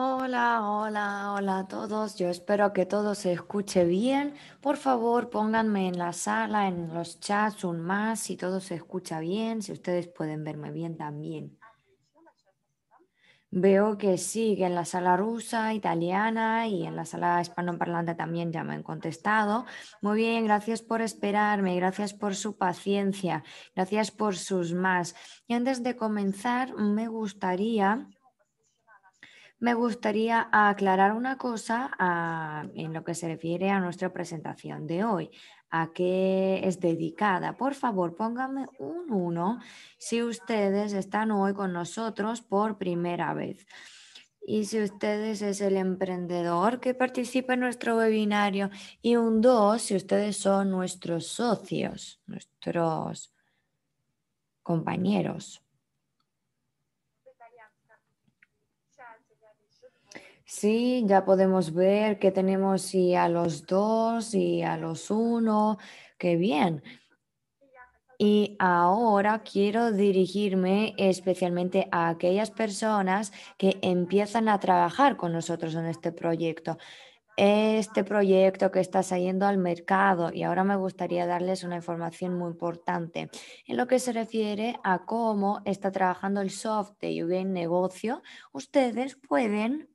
Hola, hola, hola a todos. Yo espero que todo se escuche bien. Por favor, pónganme en la sala, en los chats, un más, si todo se escucha bien, si ustedes pueden verme bien también. Veo que sí, que en la sala rusa, italiana y en la sala hispanoparlante también ya me han contestado. Muy bien, gracias por esperarme, gracias por su paciencia, gracias por sus más. Y antes de comenzar, me gustaría me gustaría aclarar una cosa ah, en lo que se refiere a nuestra presentación de hoy. ¿A qué es dedicada? Por favor, pónganme un 1 si ustedes están hoy con nosotros por primera vez. Y si ustedes es el emprendedor que participa en nuestro webinario. Y un 2 si ustedes son nuestros socios, nuestros compañeros. Sí, ya podemos ver que tenemos y a los dos y a los uno. Qué bien. Y ahora quiero dirigirme especialmente a aquellas personas que empiezan a trabajar con nosotros en este proyecto. Este proyecto que está saliendo al mercado y ahora me gustaría darles una información muy importante en lo que se refiere a cómo está trabajando el soft de el Negocio. Ustedes pueden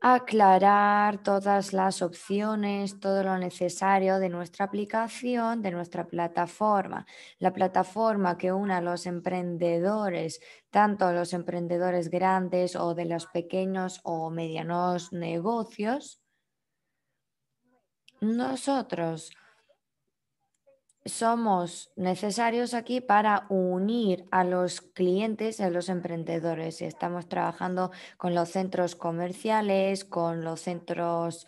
aclarar todas las opciones, todo lo necesario de nuestra aplicación, de nuestra plataforma. La plataforma que una a los emprendedores, tanto los emprendedores grandes o de los pequeños o medianos negocios. Nosotros somos necesarios aquí para unir a los clientes a los emprendedores. Estamos trabajando con los centros comerciales, con los centros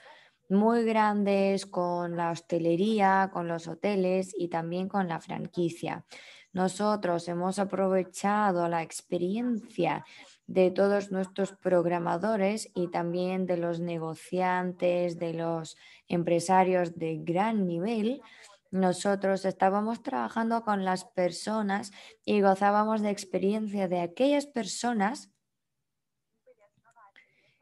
muy grandes, con la hostelería, con los hoteles y también con la franquicia. Nosotros hemos aprovechado la experiencia de todos nuestros programadores y también de los negociantes, de los empresarios de gran nivel nosotros estábamos trabajando con las personas y gozábamos de experiencia de aquellas personas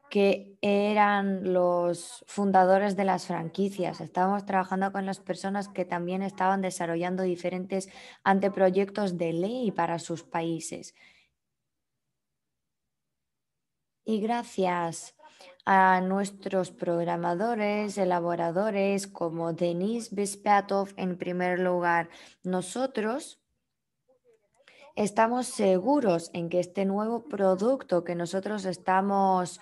que eran los fundadores de las franquicias. Estábamos trabajando con las personas que también estaban desarrollando diferentes anteproyectos de ley para sus países. Y gracias a nuestros programadores, elaboradores como Denis Bespatov en primer lugar. Nosotros estamos seguros en que este nuevo producto que nosotros estamos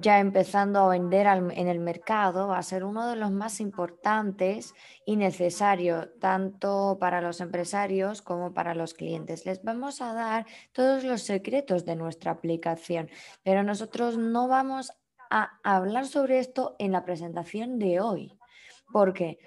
ya empezando a vender en el mercado, va a ser uno de los más importantes y necesario tanto para los empresarios como para los clientes. Les vamos a dar todos los secretos de nuestra aplicación, pero nosotros no vamos a hablar sobre esto en la presentación de hoy, porque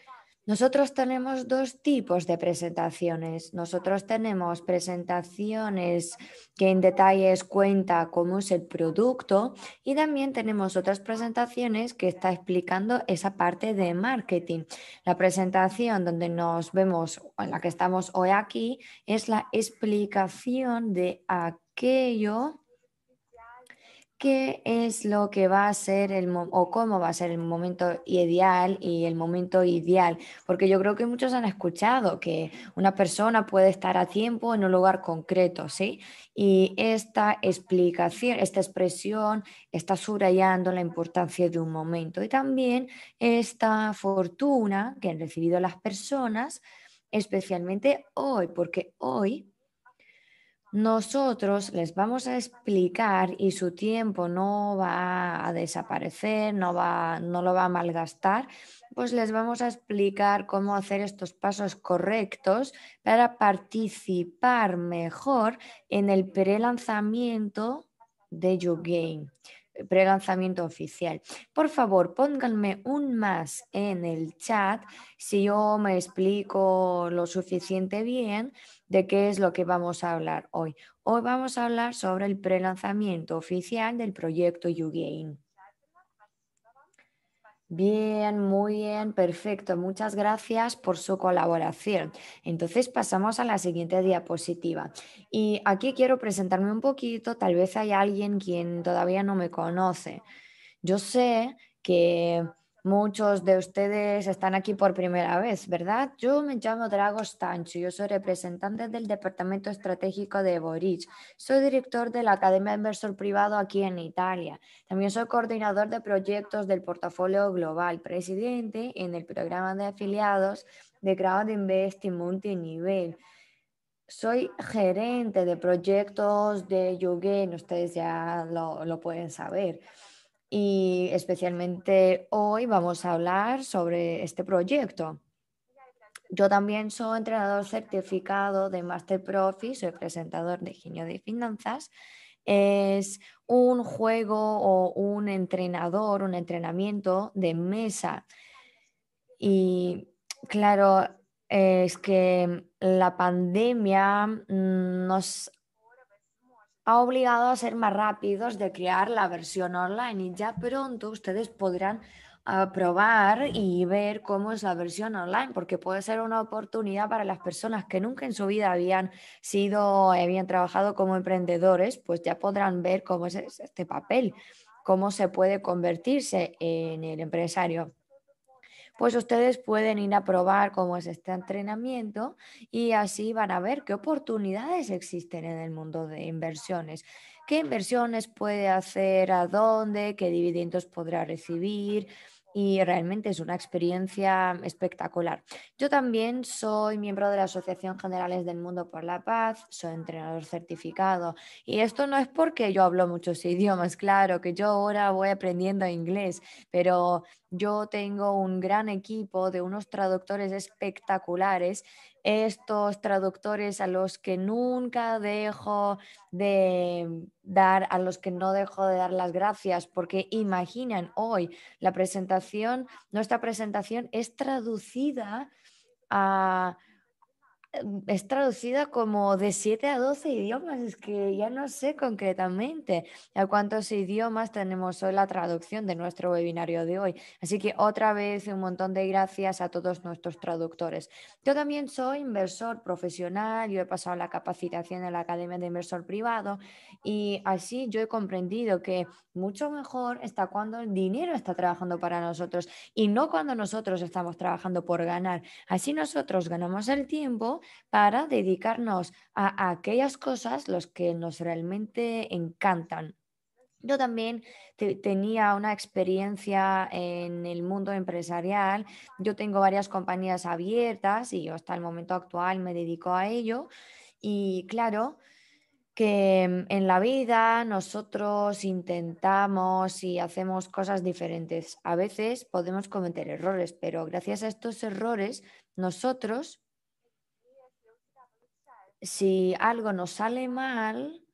nosotros tenemos dos tipos de presentaciones. Nosotros tenemos presentaciones que en detalles cuenta cómo es el producto y también tenemos otras presentaciones que está explicando esa parte de marketing. La presentación donde nos vemos, en la que estamos hoy aquí, es la explicación de aquello qué es lo que va a ser el o cómo va a ser el momento ideal y el momento ideal, porque yo creo que muchos han escuchado que una persona puede estar a tiempo en un lugar concreto, ¿sí? Y esta explicación, esta expresión está subrayando la importancia de un momento y también esta fortuna que han recibido las personas, especialmente hoy, porque hoy nosotros les vamos a explicar y su tiempo no va a desaparecer, no, lo va a malgastar, pues les vamos a explicar cómo hacer estos pasos correctos para participar mejor en el prelanzamiento lanzamiento de YouGame prelanzamiento oficial. Por favor, pónganme un más en el chat si yo me explico lo suficiente bien de qué es lo que vamos a hablar hoy. Hoy vamos a hablar sobre el prelanzamiento oficial del proyecto YouGain. Bien, muy bien, perfecto. Muchas gracias por su colaboración. Entonces pasamos a la siguiente diapositiva. Y aquí quiero presentarme un poquito, tal vez hay alguien quien todavía no me conoce. Yo sé que Muchos de ustedes están aquí por primera vez, ¿verdad? Yo me llamo Drago Stancho, yo soy representante del Departamento Estratégico de Boric, soy director de la Academia de Inversor Privado aquí en Italia, también soy coordinador de proyectos del portafolio global, presidente en el programa de afiliados de Crowd Investing y Multinivel. Soy gerente de proyectos de Yugen, ustedes ya lo pueden saber y especialmente hoy vamos a hablar sobre este proyecto. Yo también soy entrenador certificado de Master Profi, soy presentador de Genio de Finanzas. Es un juego o un entrenador, un entrenamiento de mesa. Y claro, es que la pandemia nos ha obligado a ser más rápidos de crear la versión online y ya pronto ustedes podrán ah, probar y ver cómo es la versión online, porque puede ser una oportunidad para las personas que nunca en su vida habían sido, habían trabajado como emprendedores, pues ya podrán ver cómo es este papel, cómo se puede convertirse en el empresario pues ustedes pueden ir a probar cómo es este entrenamiento y así van a ver qué oportunidades existen en el mundo de inversiones, qué inversiones puede hacer, a dónde, qué dividendos podrá recibir y realmente es una experiencia espectacular. Yo también soy miembro de la Asociación Generales del Mundo por la Paz, soy entrenador certificado y esto no es porque yo hablo muchos idiomas, claro que yo ahora voy aprendiendo inglés, pero yo tengo un gran equipo de unos traductores espectaculares, estos traductores a los que nunca dejo de dar, a los que no dejo de dar las gracias, porque imaginan hoy la presentación, nuestra presentación es traducida a Em, es traducida como de 7 a 12 idiomas, es que ya no sé concretamente a cuántos idiomas tenemos hoy la traducción de nuestro webinario de hoy. Así que otra vez un montón de gracias a todos nuestros traductores. Yo también soy inversor profesional, yo he pasado la capacitación en la Academia de Inversor Privado y así yo he comprendido que mucho mejor está cuando el dinero está trabajando para nosotros y no cuando nosotros estamos trabajando por ganar. Así nosotros ganamos el tiempo para dedicarnos a, aquellas cosas los que nos realmente encantan. Yo también tenía una experiencia en el mundo empresarial. Yo tengo varias compañías abiertas y yo hasta el momento actual me dedico a ello. Y claro, que mm, en la vida nosotros intentamos y hacemos cosas diferentes. A veces podemos cometer errores, pero gracias a estos errores nosotros si algo nos sale mal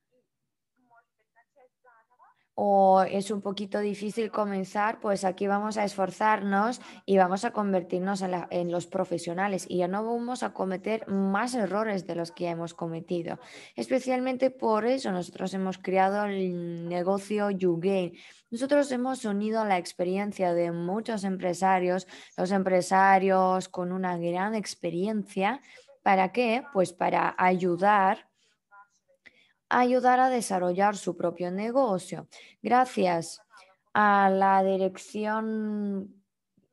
o es un poquito difícil comenzar, pues aquí vamos a esforzarnos y vamos a convertirnos en, los profesionales y ya no vamos a cometer más errores de los que hemos cometido. Especialmente por eso nosotros hemos creado el negocio YouGain. Nosotros hemos unido la experiencia de muchos empresarios, los empresarios con una gran experiencia ¿Para qué? Pues para ayudar ayudar a desarrollar su propio negocio. Gracias a la dirección,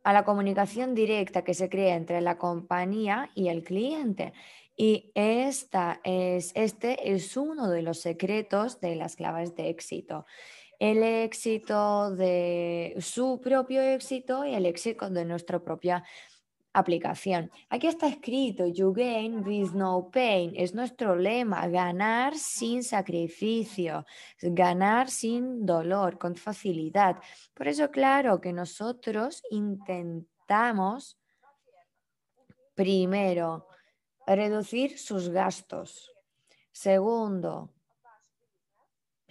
a la comunicación directa que se crea entre la compañía y el cliente. Y esta es, este es uno de los secretos de las claves de éxito. El éxito de su propio éxito y el éxito de nuestra propia aplicación. Aquí está escrito, you gain with no pain. Es nuestro lema, ganar sin sacrificio, ganar sin dolor, con facilidad. Por eso, claro, que nosotros intentamos primero reducir sus gastos. Segundo,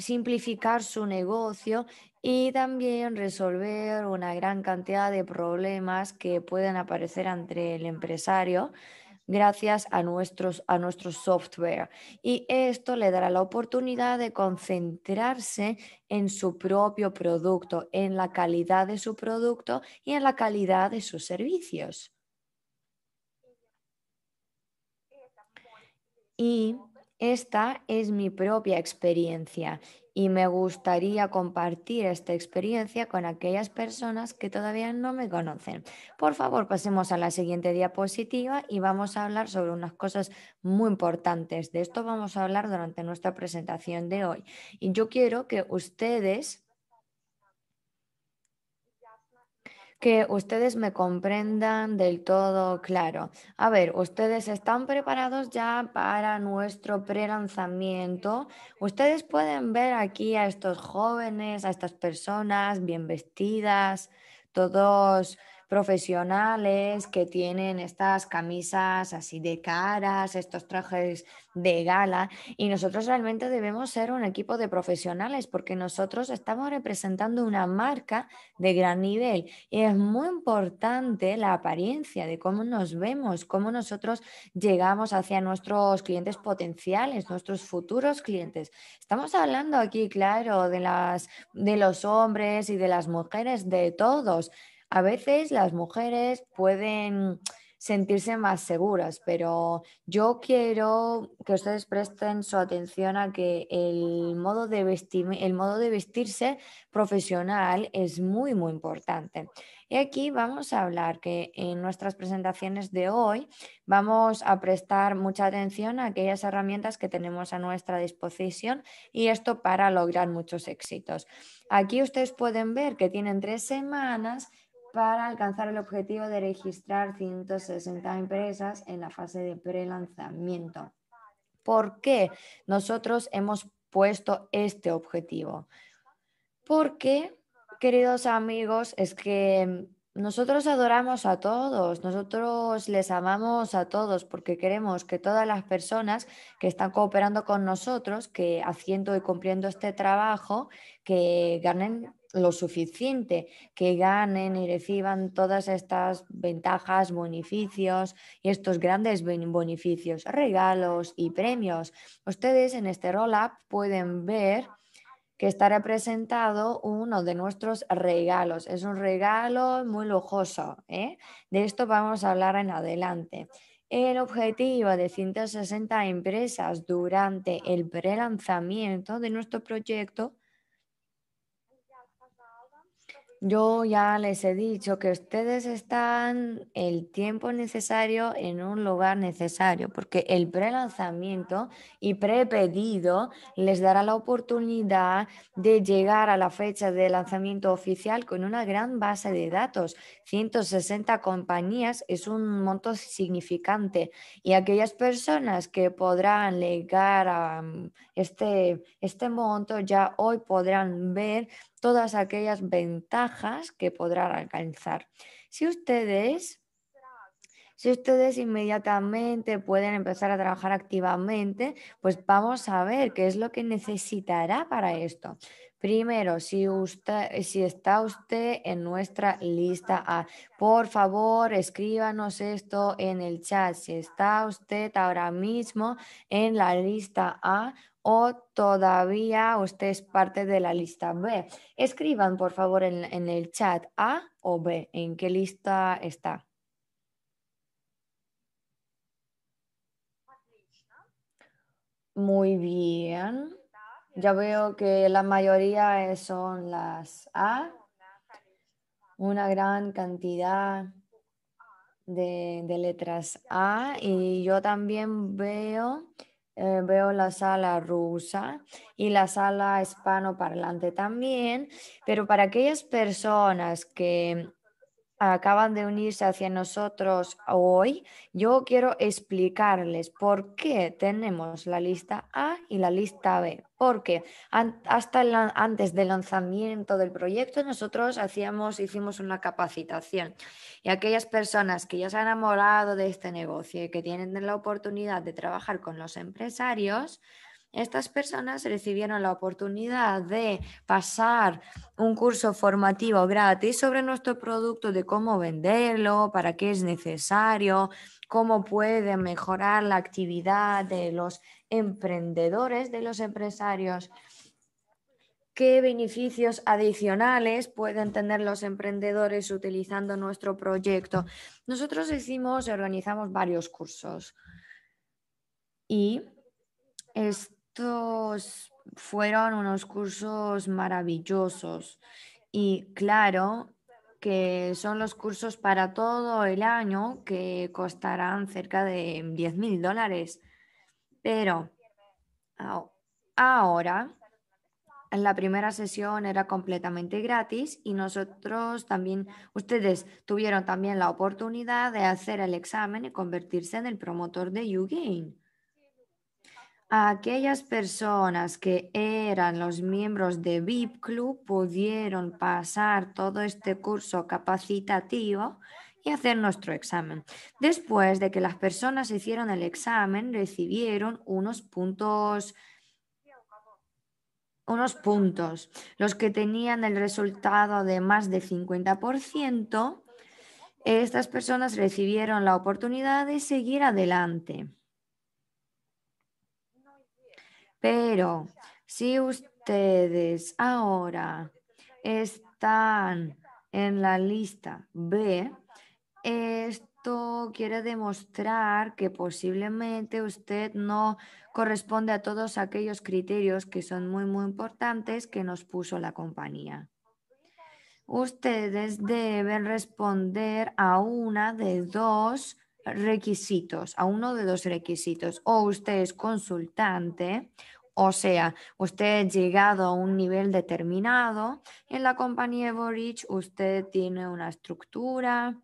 simplificar su negocio y también resolver una gran cantidad de problemas que pueden aparecer entre el empresario gracias a, nuestros, a nuestro software. Y esto le dará la oportunidad de concentrarse en su propio producto, en la calidad de su producto y en la calidad de sus servicios. Y esta es mi propia experiencia y me gustaría compartir esta experiencia con aquellas personas que todavía no me conocen. Por favor, pasemos a la siguiente diapositiva y vamos a hablar sobre unas cosas muy importantes. De esto vamos a hablar durante nuestra presentación de hoy. Y yo quiero que ustedes que ustedes me comprendan del todo claro. A ver, ustedes están preparados ya para nuestro prelanzamiento Ustedes pueden ver aquí a estos jóvenes, a estas personas bien vestidas, todos profesionales que tienen estas camisas así de caras, estos trajes de gala y nosotros realmente debemos ser un equipo de profesionales porque nosotros estamos representando una marca de gran nivel y es muy importante la apariencia de cómo nos vemos, cómo nosotros llegamos hacia nuestros clientes potenciales, nuestros futuros clientes. Estamos hablando aquí, claro, de las de los hombres y de las mujeres, de todos, a veces las mujeres pueden sentirse más seguras, pero yo quiero que ustedes presten su atención a que el modo de, el modo de vestirse profesional es muy, muy importante. Y aquí vamos a hablar que en nuestras presentaciones de hoy vamos a prestar mucha atención a aquellas herramientas que tenemos a nuestra disposición y esto para lograr muchos éxitos. Aquí ustedes pueden ver que tienen tres semanas para alcanzar el objetivo de registrar 160 empresas en la fase de pre-lanzamiento. ¿Por qué nosotros hemos puesto este objetivo? Porque, queridos amigos, es que nosotros adoramos a todos, nosotros les amamos a todos porque queremos que todas las personas que están cooperando con nosotros, que haciendo y cumpliendo este trabajo, que ganen lo suficiente, que ganen y reciban todas estas ventajas, beneficios y estos grandes beneficios, regalos y premios. Ustedes en este roll-up pueden ver que está representado uno de nuestros regalos. Es un regalo muy lujoso. ¿eh? De esto vamos a hablar en adelante. El objetivo de 160 empresas durante el prelanzamiento de nuestro proyecto yo ya les he dicho que ustedes están el tiempo necesario en un lugar necesario, porque el prelanzamiento y prepedido les dará la oportunidad de llegar a la fecha de lanzamiento oficial con una gran base de datos. 160 compañías es un monto significante y aquellas personas que podrán llegar a mm, este, este monto ya hoy podrán ver todas aquellas ventajas que podrán alcanzar. Si ustedes, si ustedes inmediatamente pueden empezar a trabajar activamente, pues vamos a ver qué es lo que necesitará para esto. Primero, eh, si, está usted en nuestra lista A, por favor escríbanos esto en el chat. Si está usted ahora mismo en la lista A o todavía usted es parte de la lista B, escriban por favor en el chat A o B, en qué lista está. Muy bien. Ya veo que la mayoría eh, son las A, una gran cantidad de, letras A y yo también veo, eh, veo la sala rusa y la sala hispanoparlante también, pero para aquellas personas que acaban de unirse hacia nosotros hoy, yo quiero explicarles por qué tenemos la lista A y la lista B. Porque hasta antes del lanzamiento del proyecto nosotros hacíamos, hicimos una capacitación y aquellas personas que ya se han enamorado de este negocio y que tienen la oportunidad de trabajar con los empresarios, estas personas recibieron la oportunidad de pasar un curso formativo gratis sobre nuestro producto, de cómo venderlo, para qué es necesario, cómo puede mejorar la actividad de los emprendedores, de los empresarios, qué beneficios adicionales pueden tener los emprendedores utilizando nuestro proyecto. Nosotros hicimos, organizamos varios cursos y este estos fueron unos cursos maravillosos y claro que son los cursos para todo el año que costarán cerca de 10 mil dólares. Pero ahora la primera sesión era completamente gratis y nosotros también, ustedes tuvieron también la oportunidad de hacer el examen y convertirse en el promotor de YouGain. Aquellas personas que eran los miembros de VIP Club pudieron pasar todo este curso capacitativo y hacer nuestro examen. Después de que las personas hicieron el examen, recibieron unos puntos unos puntos. Los que tenían el resultado de más de 50%, estas personas recibieron la oportunidad de seguir adelante. Pero si ustedes ahora están en la lista B, esto quiere demostrar que posiblemente usted no corresponde a todos aquellos criterios que son muy, muy importantes que nos puso la compañía. Ustedes deben responder a una de dos requisitos, a uno de los requisitos. O usted es consultante, o sea, usted ha llegado a un nivel determinado. En la compañía Borich usted tiene una estructura,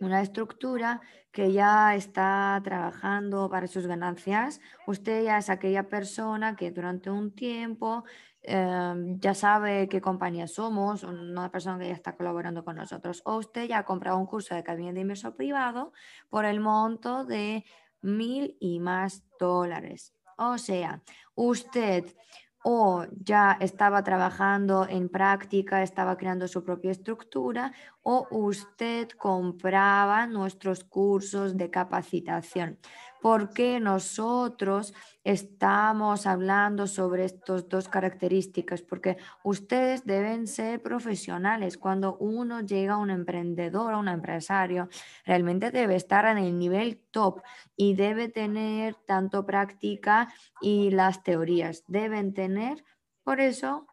una estructura que ya está trabajando para sus ganancias. Usted ya es aquella persona que durante un tiempo Em, ya sabe qué compañía somos, una persona que ya está colaborando con nosotros, o usted ya ha comprado un curso de cadena de inversor privado por el monto de mil y más dólares. O sea, usted o ya estaba trabajando en práctica, estaba creando su propia estructura, o usted compraba nuestros cursos de capacitación porque nosotros estamos hablando sobre estas dos características, porque ustedes deben ser profesionales. Cuando uno llega a un emprendedor, a un empresario, realmente debe estar en el nivel top y debe tener tanto práctica y las teorías. Deben tener, por eso,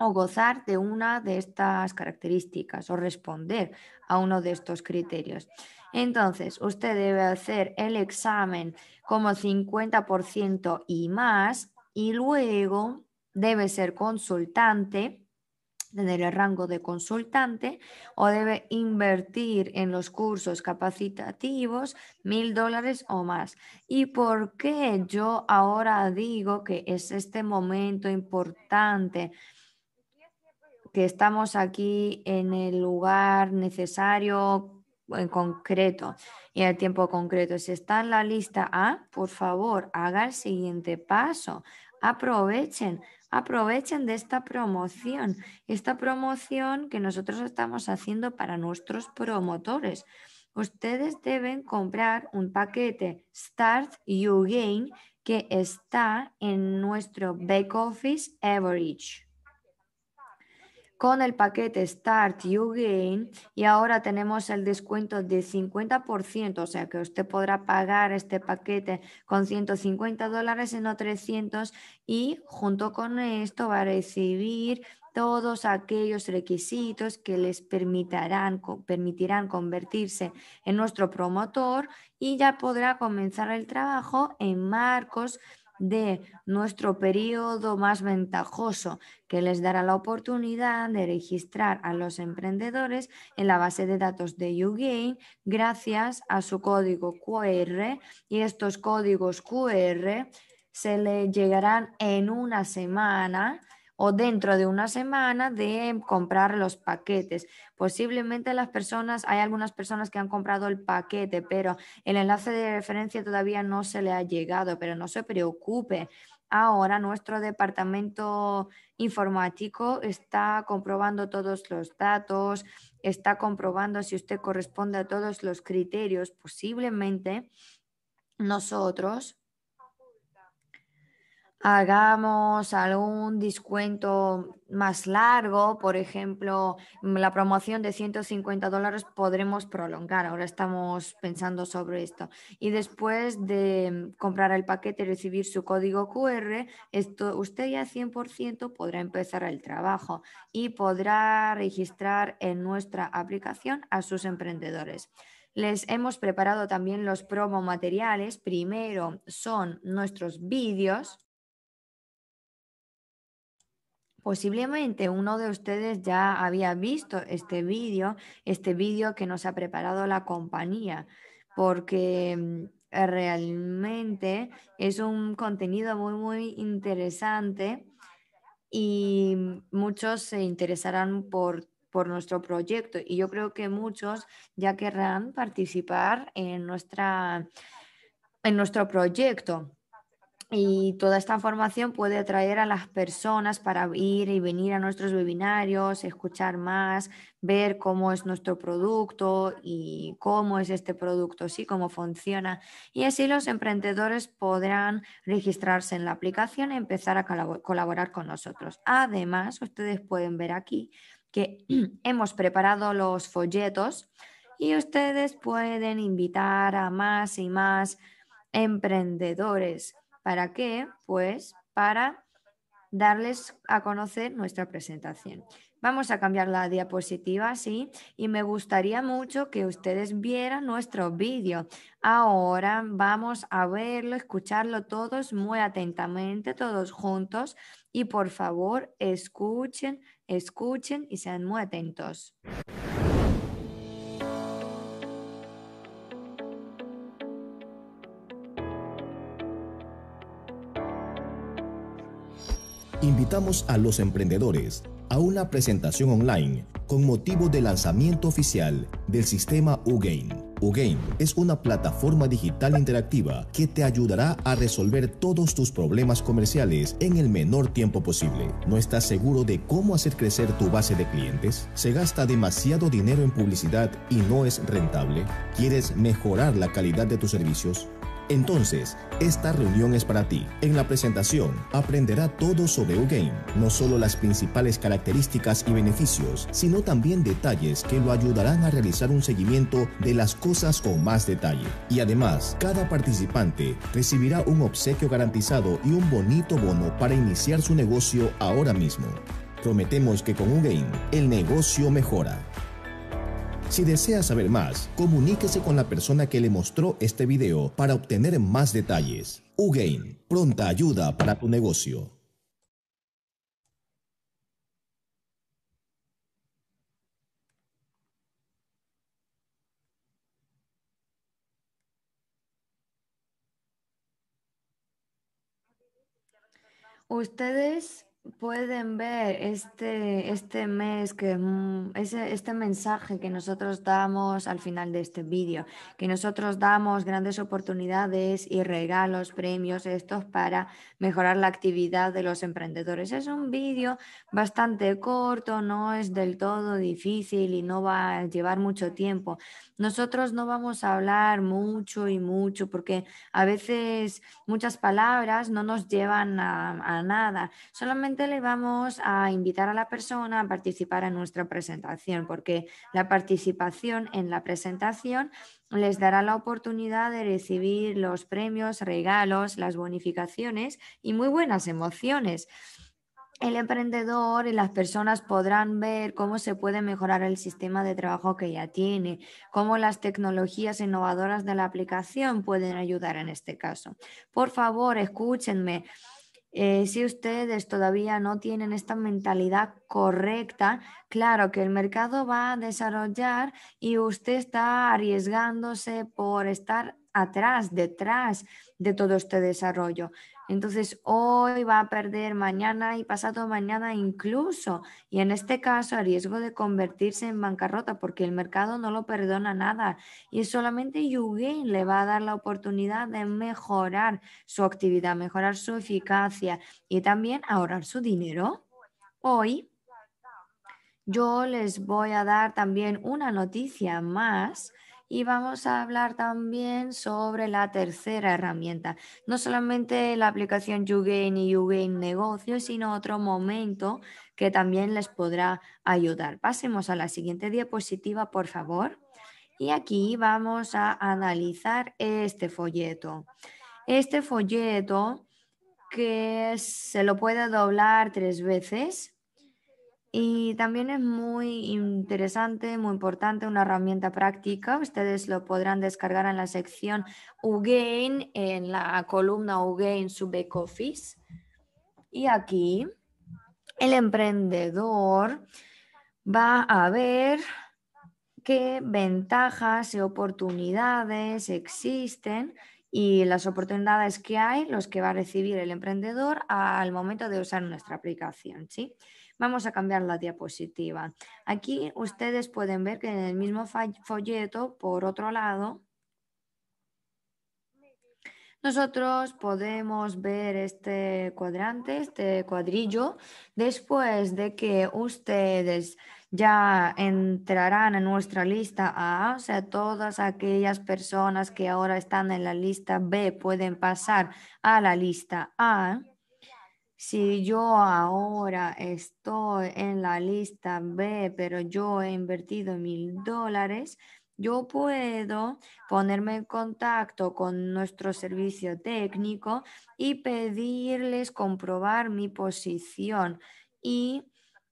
o gozar de una de estas características o responder a uno de estos criterios. Entonces, usted debe hacer el examen como 50% y más y luego debe ser consultante, tener el rango de consultante o debe invertir en los cursos capacitativos mil dólares o más. ¿Y por qué yo ahora digo que es este momento importante? que estamos aquí en el lugar necesario en concreto, y el tiempo concreto. Si está en la lista A, por favor, haga el siguiente paso. Aprovechen, aprovechen de esta promoción, esta promoción que nosotros estamos haciendo para nuestros promotores. Ustedes deben comprar un paquete Start You Gain que está en nuestro back office average con el paquete Start You Gain y ahora tenemos el descuento de 50%, o sea que usted podrá pagar este paquete con 150 dólares en no 300 y junto con esto va a recibir todos aquellos requisitos que les permitirán convertirse en nuestro promotor y ya podrá comenzar el trabajo en marcos de nuestro periodo más ventajoso, que les dará la oportunidad de registrar a los emprendedores en la base de datos de YouGain gracias a su código QR y estos códigos QR se le llegarán en una semana o dentro de una semana de comprar los paquetes. Posiblemente las personas, hay algunas personas que han comprado el paquete, pero el enlace de referencia todavía no se le ha llegado, pero no se preocupe. Ahora nuestro departamento informático está comprobando todos los datos, está comprobando si usted corresponde a todos los criterios. Posiblemente nosotros hagamos algún descuento más largo, por ejemplo, mm, la promoción de 150 dólares podremos prolongar. Ahora estamos pensando sobre esto. Y después de mm, comprar el paquete y recibir su código QR, esto, usted ya 100% podrá empezar el trabajo y podrá registrar en nuestra aplicación a sus emprendedores. Les hemos preparado también los promo materiales. Primero son nuestros vídeos Posiblemente uno de ustedes ya había visto este vídeo, este vídeo que nos ha preparado la compañía, porque mm, realmente es un contenido muy, muy interesante y muchos se interesarán por, por nuestro proyecto y yo creo que muchos ya querrán participar en, nuestra, en nuestro proyecto. Y toda esta información puede atraer a las personas para ir y venir a nuestros webinarios, escuchar más, ver cómo es nuestro producto y cómo es este producto, sí, cómo funciona. Y así los emprendedores podrán registrarse en la aplicación y empezar a colaborar con nosotros. Además, ustedes pueden ver aquí que hemos preparado los folletos y ustedes pueden invitar a más y más emprendedores ¿Para qué? Pues para darles a conocer nuestra presentación. Vamos a cambiar la diapositiva, sí, y me gustaría mucho que ustedes vieran nuestro vídeo. Ahora vamos a verlo, escucharlo todos muy atentamente, todos juntos, y por favor escuchen, escuchen y sean muy atentos. invitamos a los emprendedores a una presentación online con motivo del lanzamiento oficial del sistema UGAIN. UGAIN es una plataforma digital interactiva que te ayudará a resolver todos tus problemas comerciales en el menor tiempo posible. ¿No estás seguro de cómo hacer crecer tu base de clientes? ¿Se gasta demasiado dinero en publicidad y no es rentable? ¿Quieres mejorar la calidad de tus servicios? Entonces, esta reunión es para ti. En la presentación aprenderá todo sobre UGame, no solo las principales características y beneficios, sino también detalles que lo ayudarán a realizar un seguimiento de las cosas con más detalle. Y además, cada participante recibirá un obsequio garantizado y un bonito bono para iniciar su negocio ahora mismo. Prometemos que con UGame el negocio mejora. Si desea saber más, comuníquese con la persona que le mostró este video para obtener más detalles. Ugain, pronta ayuda para tu negocio. Ustedes pueden ver este, este mes, que, mm, este mensaje que nosotros damos al final de este vídeo, que nosotros damos grandes oportunidades y regalos, premios, estos para mejorar la actividad de los emprendedores. Es un vídeo bastante corto, no es del todo difícil y no va a llevar mucho tiempo. Nosotros no vamos a hablar mucho y mucho porque a veces muchas palabras no nos llevan a, a nada. Solamente le vamos a invitar a la persona a participar en nuestra presentación, porque la participación en la presentación les dará la oportunidad de recibir los premios, regalos, las bonificaciones y muy buenas emociones el emprendedor y las personas podrán ver cómo se puede mejorar el sistema de trabajo que ya tiene, cómo las tecnologías innovadoras de la aplicación pueden ayudar en este caso. Por favor, escúchenme. Eh, si ustedes todavía no tienen esta mentalidad correcta, claro que el mercado va a desarrollar y usted está arriesgándose por estar atrás, detrás de todo este desarrollo. Entonces, hoy va a perder mañana y pasado mañana incluso, y en este caso a riesgo de convertirse en bancarrota porque el mercado no lo perdona nada y solamente YouGain le va a dar la oportunidad de mejorar su actividad, mejorar su eficacia y también ahorrar su dinero. Hoy yo les voy a dar también una noticia más y vamos a hablar también sobre la tercera herramienta. No solamente la aplicación YouGain y YouGain Negocios, sino otro momento que también les podrá ayudar. Pasemos a la siguiente diapositiva, por favor. Y aquí vamos a analizar este folleto. Este folleto que se lo puede doblar tres veces y también es muy interesante, muy importante, una herramienta práctica. Ustedes lo podrán descargar en la sección UGAIN, en la columna UGAIN sub Y aquí el emprendedor va a ver qué ventajas y oportunidades existen y las oportunidades que hay, los que va a recibir el emprendedor al momento de usar nuestra aplicación, ¿sí? sí Vamos a cambiar la diapositiva. Aquí ustedes pueden ver que en el mismo folleto, por otro lado, nosotros podemos ver este cuadrante, este cuadrillo, después de que ustedes ya entrarán en nuestra lista A, o sea, todas aquellas personas que ahora están en la lista B pueden pasar a la lista A. Si yo ahora estoy en la lista B, pero yo he invertido mil dólares, yo puedo ponerme en contacto con nuestro servicio técnico y pedirles comprobar mi posición y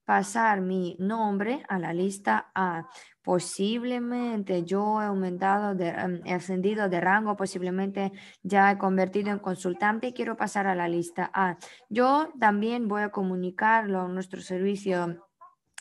pasar mi nombre a la lista A. Posiblemente yo he aumentado, em, he ascendido de rango, posiblemente ya he convertido en consultante y quiero pasar a la lista A. Yo también voy a comunicarlo a nuestro servicio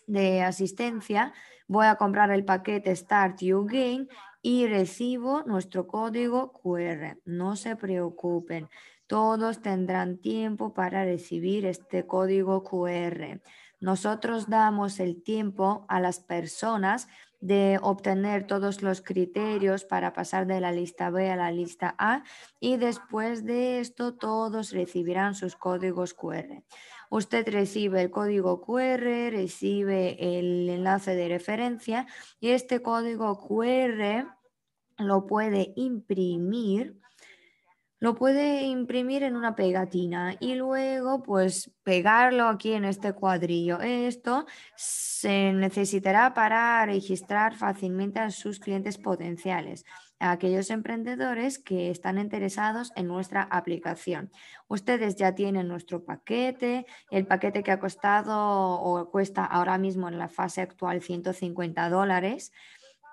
de asistencia. Voy a comprar el paquete Start You Game y recibo nuestro código QR. No se preocupen, todos tendrán tiempo para recibir este código QR. Nosotros damos el tiempo a las personas de obtener todos los criterios para pasar de la lista B a la lista A y después de esto todos recibirán sus códigos QR. Usted recibe el código QR, recibe el enlace de referencia y este código QR lo puede imprimir lo puede imprimir en una pegatina y luego pues pegarlo aquí en este cuadrillo. Esto se necesitará para registrar fácilmente a sus clientes potenciales, a aquellos emprendedores que están interesados en nuestra aplicación. Ustedes ya tienen nuestro paquete, el paquete que ha costado o cuesta ahora mismo en la fase actual 150 dólares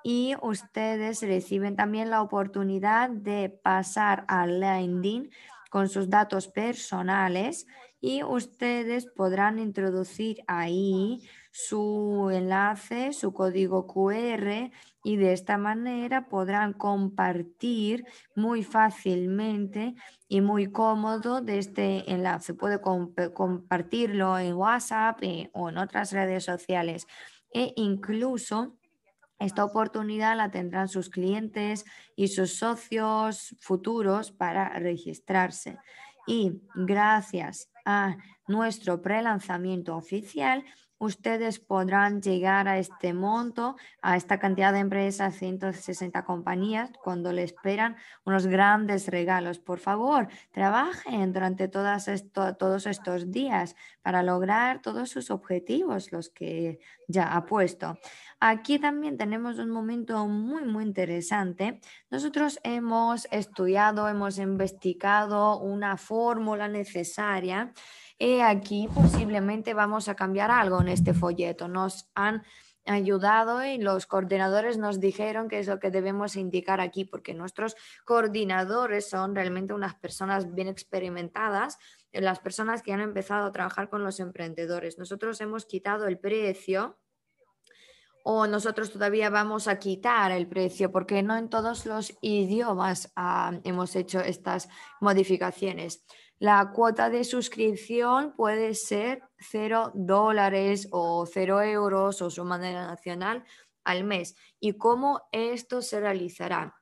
y ustedes reciben también la oportunidad de pasar al LinkedIn con sus datos personales y ustedes podrán introducir ahí su enlace, su código QR y de esta manera podrán compartir muy fácilmente y muy cómodo este enlace. Puede compartirlo en WhatsApp eh, o en otras redes sociales e incluso esta oportunidad la tendrán sus clientes y sus socios futuros para registrarse. Y gracias a nuestro prelanzamiento oficial, ustedes podrán llegar a este monto, a esta cantidad de empresas, 160 compañías, cuando le esperan unos grandes regalos. Por favor, trabajen durante todos estos días para lograr todos sus objetivos, los que ya ha puesto. Aquí también tenemos un momento muy, muy interesante. Nosotros hemos estudiado, hemos investigado una fórmula necesaria he aquí posiblemente vamos a cambiar algo en este folleto. Nos han ayudado y los coordinadores nos dijeron que es lo que debemos indicar aquí, porque nuestros coordinadores son realmente unas personas bien experimentadas, las personas que han empezado a trabajar con los emprendedores. Nosotros hemos quitado el precio o nosotros todavía vamos a quitar el precio, porque no en todos los idiomas ah, hemos hecho estas modificaciones. La cuota de suscripción puede ser 0 dólares o 0 euros o su manera nacional al mes y cómo esto se realizará.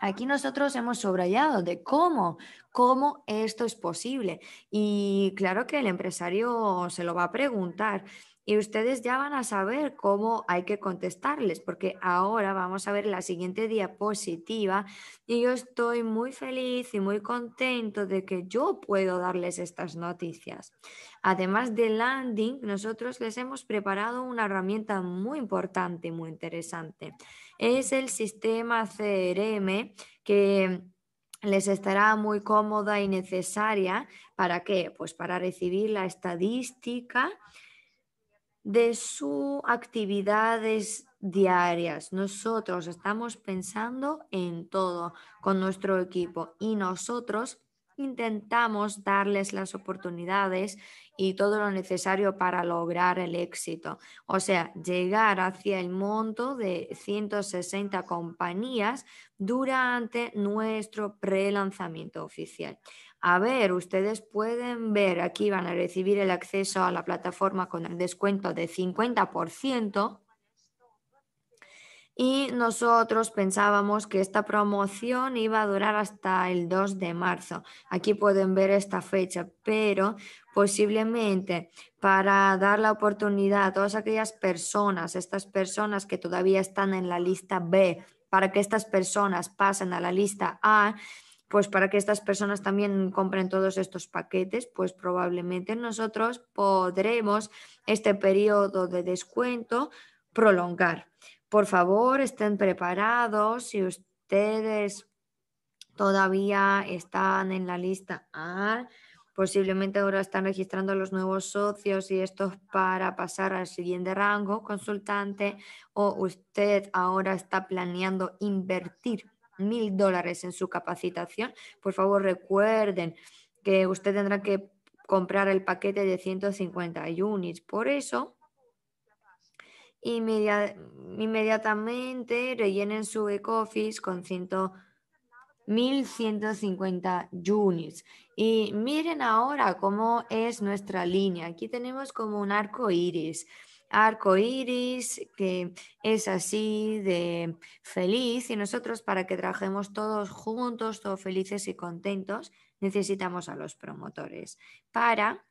Aquí nosotros hemos subrayado de cómo, cómo esto es posible. Y claro que el empresario se lo va a preguntar y ustedes ya van a saber cómo hay que contestarles, porque ahora vamos a ver la siguiente diapositiva y yo estoy muy feliz y muy contento de que yo puedo darles estas noticias. Además de landing, nosotros les hemos preparado una herramienta muy importante, y muy interesante. Es el sistema CRM que les estará muy cómoda y necesaria. ¿Para qué? Pues para recibir la estadística de sus actividades diarias. Nosotros estamos pensando en todo con nuestro equipo y nosotros intentamos darles las oportunidades y todo lo necesario para lograr el éxito. O sea, llegar hacia el monto de 160 compañías durante nuestro pre-lanzamiento oficial. A ver, ustedes pueden ver, aquí van a recibir el acceso a la plataforma con el descuento de 50%. Y nosotros pensábamos que esta promoción iba a durar hasta el 2 de marzo. Aquí pueden ver esta fecha, pero posiblemente para dar la oportunidad a todas aquellas personas, estas personas que todavía están en la lista B, para que estas personas pasen a la lista A, pues para que estas personas también compren todos estos paquetes, pues probablemente nosotros podremos este periodo de descuento prolongar. Por favor, estén preparados si ustedes todavía están en la lista A. Posiblemente ahora están registrando los nuevos socios y estos para pasar al siguiente rango consultante o usted ahora está planeando invertir mil dólares en su capacitación, por favor recuerden que usted tendrá que comprar el paquete de 150 units. Por eso, inmediatamente rellenen su office con 1150 units. Y miren ahora cómo es nuestra línea. Aquí tenemos como un arco iris arco iris, que es así de feliz, y nosotros para que trabajemos todos juntos, todos felices y contentos, necesitamos a los promotores para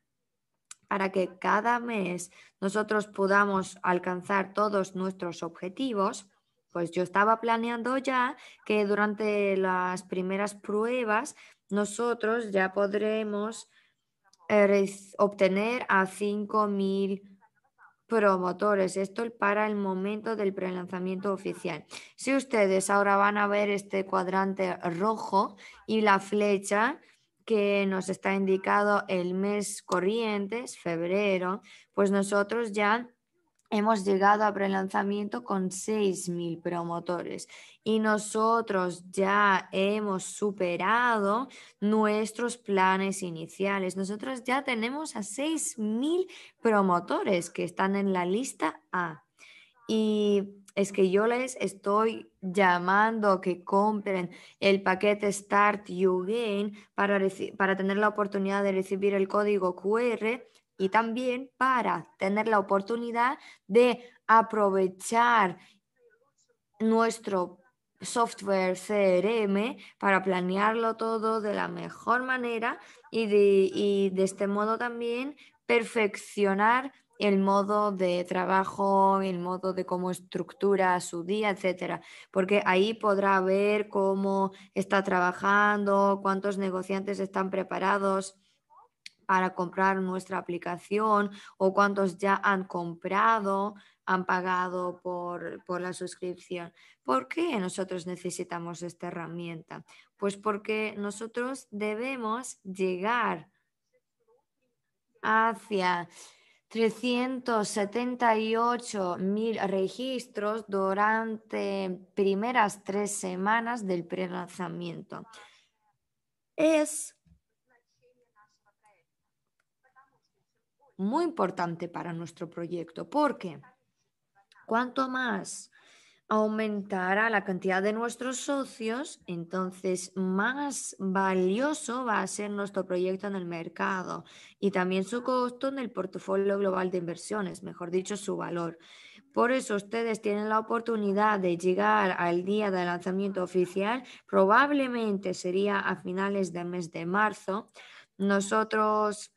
para que cada mes nosotros podamos alcanzar todos nuestros objetivos, pues yo estaba planeando ya que durante las primeras pruebas nosotros ya podremos eh, obtener a 5.000 promotores. Esto para el momento del prelanzamiento oficial. Si ustedes ahora van a ver este cuadrante rojo y la flecha que nos está indicado el mes corriente, febrero, pues nosotros ya hemos llegado a prelanzamiento con 6.000 promotores y nosotros ya hemos superado nuestros planes iniciales. Nosotros ya tenemos a 6.000 promotores que están en la lista A. Y es que yo les estoy llamando que compren el paquete Start You Gain para, para tener la oportunidad de recibir el código QR y también para tener la oportunidad de aprovechar nuestro software CRM para planearlo todo de la mejor manera y de, este modo también perfeccionar el modo de trabajo, el modo de cómo estructura su día, etcétera, porque ahí podrá ver cómo está trabajando, cuántos negociantes están preparados para comprar nuestra aplicación o cuántos ya han comprado, han pagado por, la suscripción. ¿Por qué nosotros necesitamos esta herramienta? Pues porque nosotros debemos llegar hacia 378 mil registros durante primeras tres semanas del prelanzamiento. Es muy importante para nuestro proyecto, porque cuanto más aumentará la cantidad de nuestros socios, entonces más valioso va a ser nuestro proyecto en el mercado y también su costo en el portafolio global de inversiones, mejor dicho, su valor. Por eso ustedes tienen la oportunidad de llegar al día de lanzamiento oficial, probablemente sería a finales del mes de marzo. Nosotros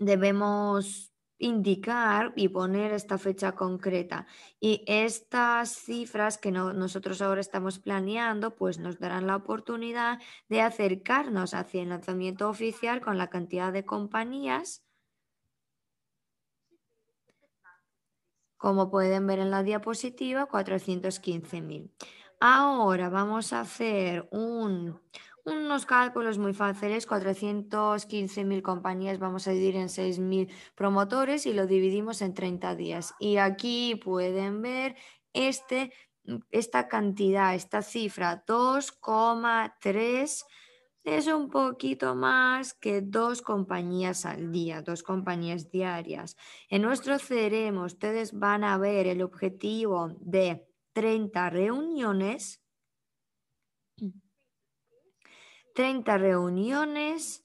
debemos indicar y poner esta fecha concreta. Y estas cifras que nosotros ahora estamos planeando, pues nos darán la oportunidad de acercarnos hacia el lanzamiento oficial con la cantidad de compañías. Como pueden ver en la diapositiva, 415.000. Ahora vamos a hacer un, unos cálculos muy fáciles, 415.000 compañías vamos a dividir en 6.000 promotores y lo dividimos en 30 días. Y aquí pueden ver este, esta cantidad, esta cifra, 2,3 es un poquito más que dos compañías al día, dos compañías diarias. En nuestro Ceremo ustedes van a ver el objetivo de 30 reuniones 30 reuniones,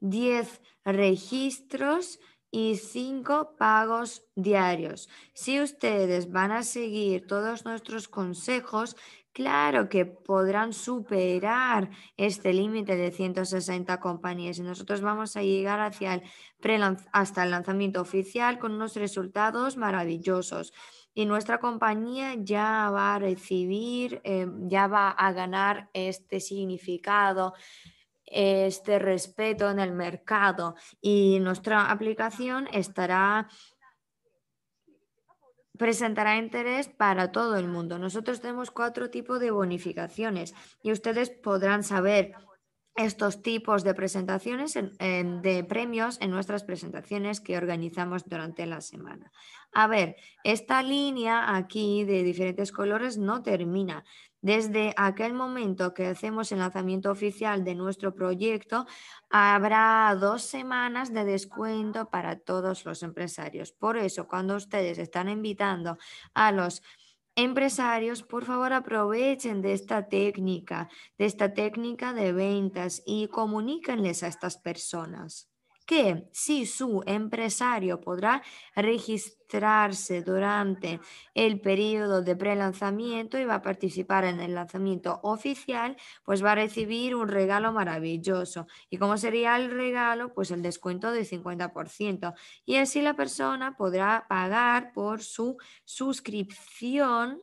10 registros y 5 pagos diarios. Si ustedes van a seguir todos nuestros consejos, Claro que podrán superar este límite de 160 compañías y nosotros vamos a llegar hacia el hasta el lanzamiento oficial con unos resultados maravillosos y nuestra compañía ya va a recibir, eh, ya va a ganar este significado, este respeto en el mercado y nuestra aplicación estará presentará interés para todo el mundo. Nosotros tenemos cuatro tipos de bonificaciones y ustedes podrán saber estos tipos de presentaciones, de premios en nuestras presentaciones que organizamos durante la semana. A ver, esta línea aquí de diferentes colores no termina. Desde aquel momento que hacemos el lanzamiento oficial de nuestro proyecto, habrá dos semanas de descuento para todos los empresarios. Por eso, cuando ustedes están invitando a los Empresarios, por favor, aprovechen de esta técnica, de esta técnica de ventas y comuníquenles a estas personas que si su empresario podrá registrarse durante el periodo de prelanzamiento y va a participar en el lanzamiento oficial, pues va a recibir un regalo maravilloso. ¿Y cómo sería el regalo? Pues el descuento del 50%. Y así la persona podrá pagar por su suscripción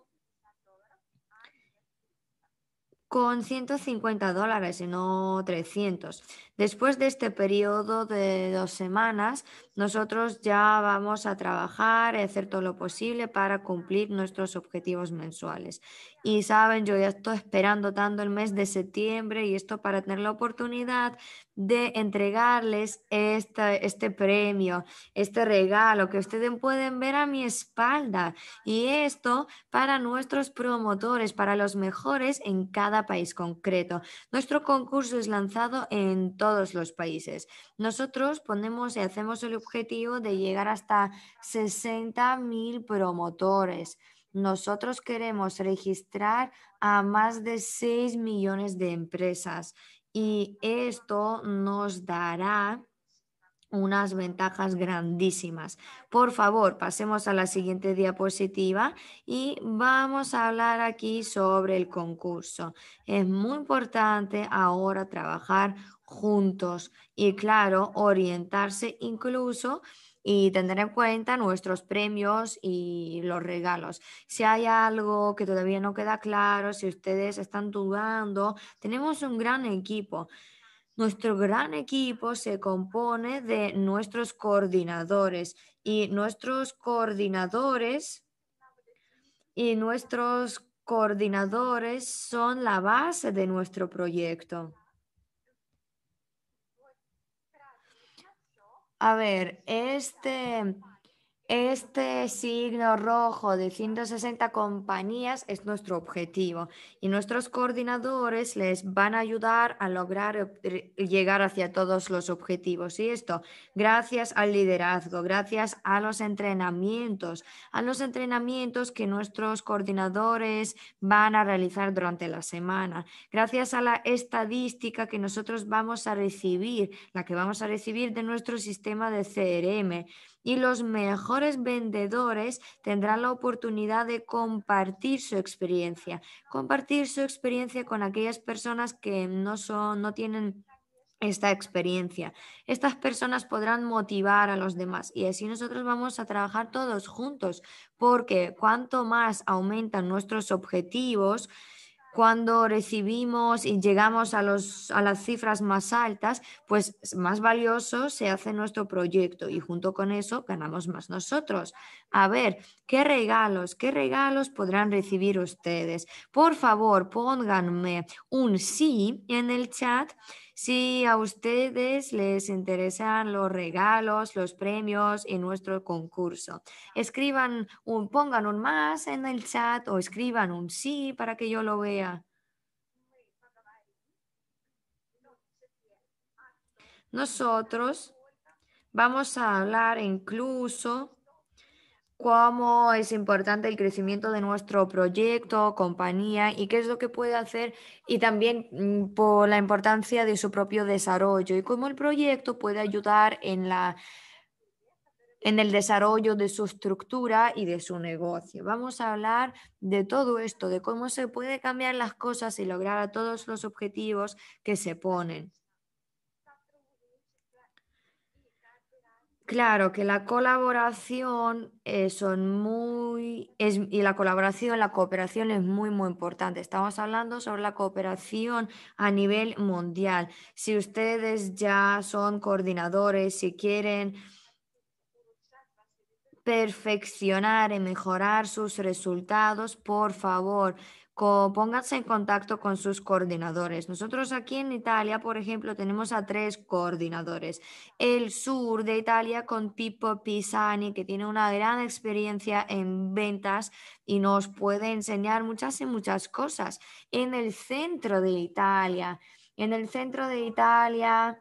con 150 dólares y no 300. Después de este periodo de dos semanas, nosotros ya vamos a trabajar, y hacer todo lo posible para cumplir nuestros objetivos mensuales. Y saben, yo ya estoy esperando tanto el mes de septiembre y esto para tener la oportunidad de entregarles este, este premio, este regalo que ustedes pueden ver a mi espalda. Y esto para nuestros promotores, para los mejores en cada país concreto. Nuestro concurso es lanzado en todos los países. Nosotros ponemos y hacemos el objetivo de llegar hasta 60.000 promotores. Nosotros queremos registrar a más de 6 millones de empresas y esto nos dará unas ventajas grandísimas. Por favor, pasemos a la siguiente diapositiva y vamos a hablar aquí sobre el concurso. Es muy importante ahora trabajar juntos y, claro, orientarse incluso y tener en cuenta nuestros premios y los regalos. Si hay algo que todavía no queda claro, si ustedes están dudando, tenemos un gran equipo. Nuestro gran equipo se compone de nuestros coordinadores y nuestros coordinadores y nuestros coordinadores son la base de nuestro proyecto. A ver, este este signo rojo de 160 compañías es nuestro objetivo y nuestros coordinadores les van a ayudar a lograr llegar hacia todos los objetivos. Y esto gracias al liderazgo, gracias a los entrenamientos, a los entrenamientos que nuestros coordinadores van a realizar durante la semana, gracias a la estadística que nosotros vamos a recibir, la que vamos a recibir de nuestro sistema de CRM, y los mejores vendedores tendrán la oportunidad de compartir su experiencia, compartir su experiencia con aquellas personas que no no tienen esta experiencia. Estas personas podrán motivar a los demás y así nosotros vamos a trabajar todos juntos, porque cuanto más aumentan nuestros objetivos, cuando recibimos y llegamos a, los, a las cifras más altas, pues más valioso se hace nuestro proyecto y junto con eso ganamos más nosotros. A ver, ¿qué regalos, qué regalos podrán recibir ustedes? Por favor, pónganme un sí en el chat si a ustedes les interesan los regalos, los premios y nuestro concurso, escriban un, pongan un más en el chat o escriban un sí para que yo lo vea. Nosotros vamos a hablar incluso cómo es importante el crecimiento de nuestro proyecto, compañía y qué es lo que puede hacer y también mm, por la importancia de su propio desarrollo y cómo el proyecto puede ayudar en, en el desarrollo de su estructura y de su negocio. Vamos a hablar de todo esto, de cómo se puede cambiar las cosas y lograr a todos los objetivos que se ponen. Claro, que la colaboración eh, son muy y la colaboración, la cooperación es muy muy importante. Estamos hablando sobre la cooperación a nivel mundial. Si ustedes ya son coordinadores, si quieren perfeccionar y mejorar sus resultados, por favor, pónganse en contacto con sus coordinadores. Nosotros aquí en Italia, por ejemplo, tenemos a tres coordinadores. El sur de Italia con Pippo Pisani, que tiene una gran experiencia en ventas y nos puede enseñar muchas y muchas cosas. En el centro de Italia, en el centro de Italia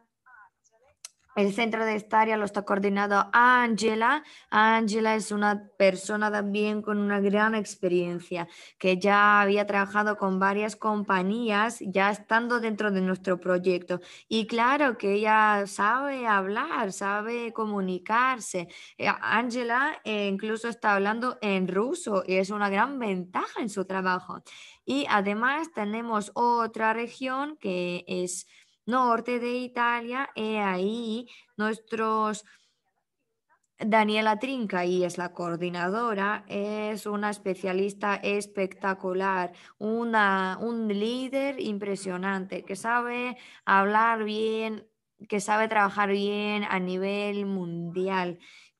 el centro de esta área lo está coordinado Ángela. Ángela es una persona también con una gran experiencia, que ya había trabajado con varias compañías, ya estando dentro de nuestro proyecto. Y claro que ella sabe hablar, sabe comunicarse. Eh, Ángela eh, incluso está hablando en ruso y es una gran ventaja en su trabajo. Y además tenemos otra región que es norte de Italia, y ahí nuestros... Daniela Trinca, y es la coordinadora, es una especialista espectacular, un líder impresionante que sabe hablar bien, que sabe trabajar bien a nivel mundial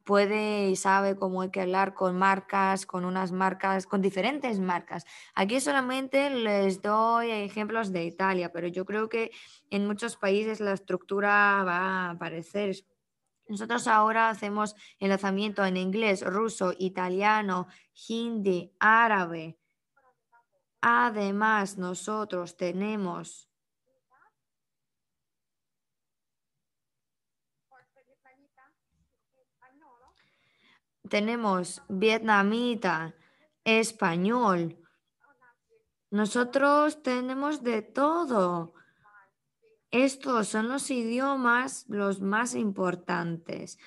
puede y sabe cómo hay que hablar con marcas, con unas marcas, con diferentes marcas. Aquí solamente les doy ejemplos de Italia, pero yo creo que en muchos países la estructura va a aparecer. Nosotros ahora hacemos enlazamiento en inglés, ruso, italiano, hindi, árabe. Además, nosotros tenemos tenemos vietnamita, español. Nosotros tenemos de todo. Estos son los idiomas los más importantes.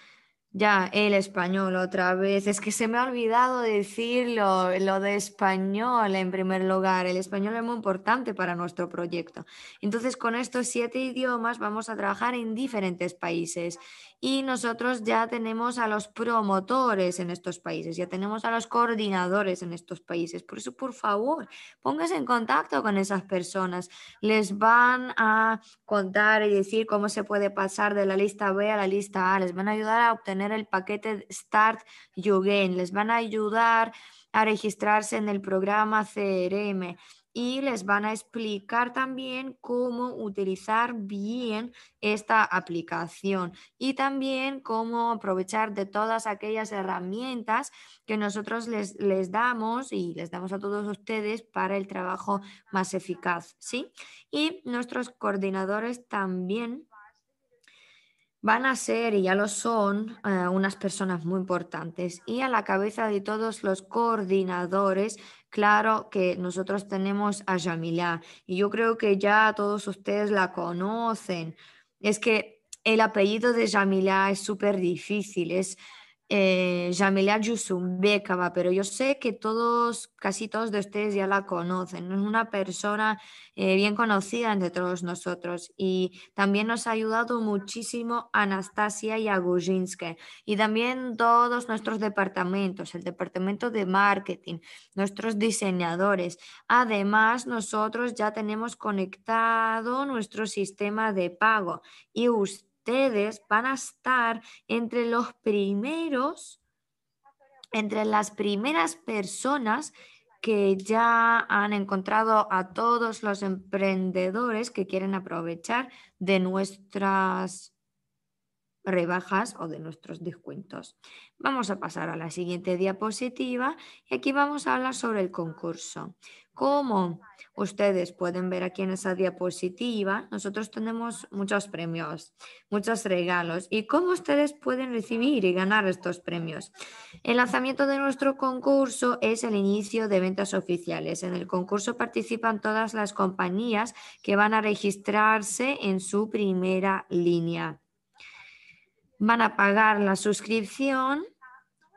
Ya, el español otra vez. Es que se me ha olvidado decirlo, lo de español en primer lugar. El español es muy importante para nuestro proyecto. Entonces, con estos siete idiomas vamos a trabajar en diferentes países y nosotros ya tenemos a los promotores en estos países, ya tenemos a los coordinadores en estos países. Por eso, por favor, póngase en contacto con esas personas. Les van a contar y decir cómo se puede pasar de la lista B a la lista A. Les van a ayudar a obtener el paquete Start You Gain. Les van a ayudar a registrarse en el programa CRM y les van a explicar también cómo utilizar bien esta aplicación y también cómo aprovechar de todas aquellas herramientas que nosotros les, les damos y les damos a todos ustedes para el trabajo más eficaz, ¿sí? Y nuestros coordinadores también van a ser, y ya lo son, eh, unas personas muy importantes. Y a la cabeza de todos los coordinadores, claro que nosotros tenemos a Yamila, y yo creo que ya todos ustedes la conocen. Es que el apellido de Yamila es súper difícil, es eh, Jamila pero yo sé que todos, casi todos de ustedes ya la conocen. Es una persona eh, bien conocida entre todos nosotros y también nos ha ayudado muchísimo Anastasia Yaguzhinsky y también todos nuestros departamentos, el departamento de marketing, nuestros diseñadores. Además, nosotros ya tenemos conectado nuestro sistema de pago y usted ustedes van a estar entre los primeros, entre las primeras personas que ya han encontrado a todos los emprendedores que quieren aprovechar de nuestras rebajas o de nuestros descuentos. Vamos a pasar a la siguiente diapositiva y aquí vamos a hablar sobre el concurso. Como ustedes pueden ver aquí en esa diapositiva, nosotros tenemos muchos premios, muchos regalos. ¿Y cómo ustedes pueden recibir y ganar estos premios? El lanzamiento de nuestro concurso es el inicio de ventas oficiales. En el concurso participan todas las compañías que van a registrarse en su primera línea. Van a pagar la suscripción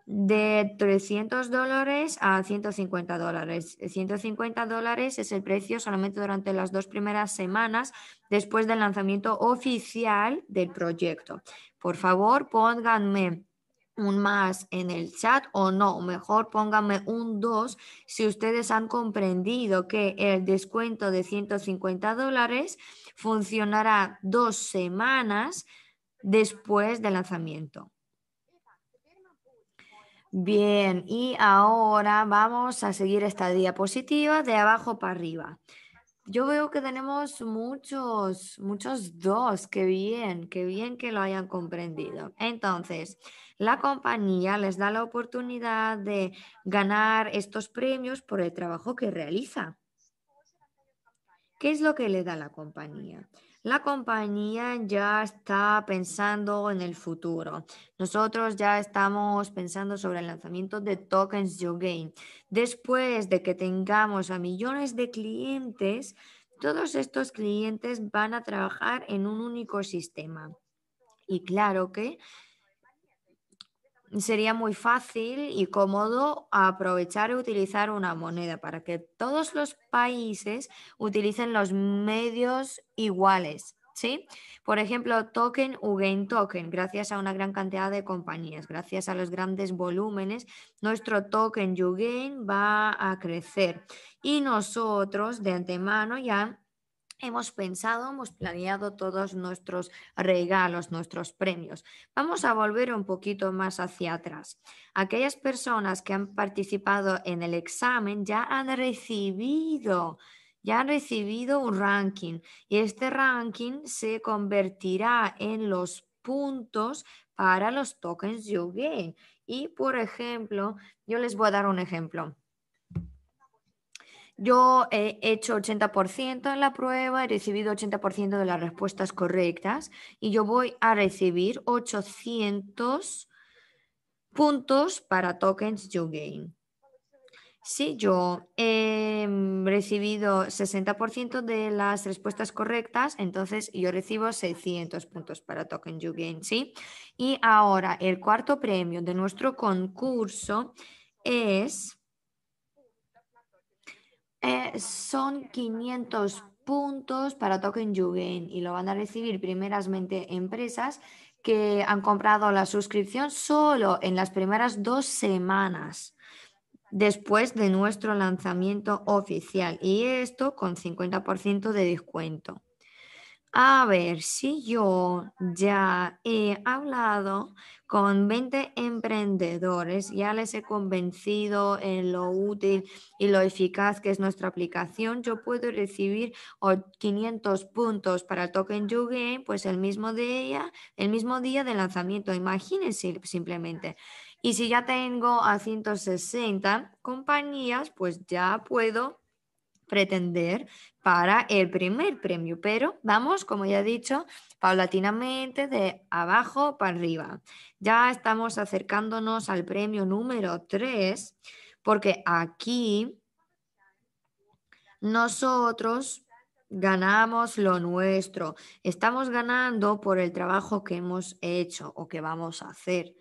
de 300 dólares a 150 dólares. 150 dólares es el precio solamente durante las dos primeras semanas después del lanzamiento oficial del proyecto. Por favor, pónganme un más en el chat o no, mejor pónganme un 2 si ustedes han comprendido que el descuento de 150 dólares funcionará dos semanas después del lanzamiento. Bien, y ahora vamos a seguir esta diapositiva de abajo para arriba. Yo veo que tenemos muchos, muchos dos. Qué bien, qué bien que lo hayan comprendido. Entonces, la compañía les da la oportunidad de ganar estos premios por el trabajo que realiza. ¿Qué es lo que le da la compañía? La compañía ya está pensando en el futuro. Nosotros ya estamos pensando sobre el lanzamiento de tokens YoGain. Después de que tengamos a millones de clientes, todos estos clientes van a trabajar en un único sistema. Y claro que sería muy fácil y cómodo aprovechar y utilizar una moneda para que todos los países utilicen los medios iguales. ¿Sí? Por ejemplo, token UGAIN token, gracias a una gran cantidad de compañías, gracias a los grandes volúmenes, nuestro token Ugain va a crecer y nosotros de antemano ya Hemos pensado, hemos planeado todos nuestros regalos, nuestros premios. Vamos a volver un poquito más hacia atrás. Aquellas personas que han participado en el examen ya han recibido, ya han recibido un ranking y este ranking se convertirá en los puntos para los tokens Yugi. Y por ejemplo, yo les voy a dar un ejemplo. Yo he hecho 80% en la prueba, he recibido 80% de las respuestas correctas y yo voy a recibir 800 puntos para tokens you gain. Si yo he mm, recibido 60% de las respuestas correctas, entonces yo recibo 600 puntos para tokens you gain, ¿sí? Y ahora el cuarto premio de nuestro concurso es eh, son 500 puntos para token y lo van a recibir primeramente empresas que han comprado la suscripción solo en las primeras dos semanas después de nuestro lanzamiento oficial y esto con 50% de descuento. A ver, si yo ya he hablado con 20 emprendedores, ya les he convencido en lo útil y lo eficaz que es nuestra aplicación, yo puedo recibir 500 puntos para el token Game, pues el mismo día, el mismo día de lanzamiento, imagínense simplemente. Y si ya tengo a 160 compañías, pues ya puedo pretender para el primer premio, pero vamos, como ya he dicho, paulatinamente de abajo para arriba. Ya estamos acercándonos al premio número 3, porque aquí nosotros ganamos lo nuestro, estamos ganando por el trabajo que hemos hecho o que vamos a hacer.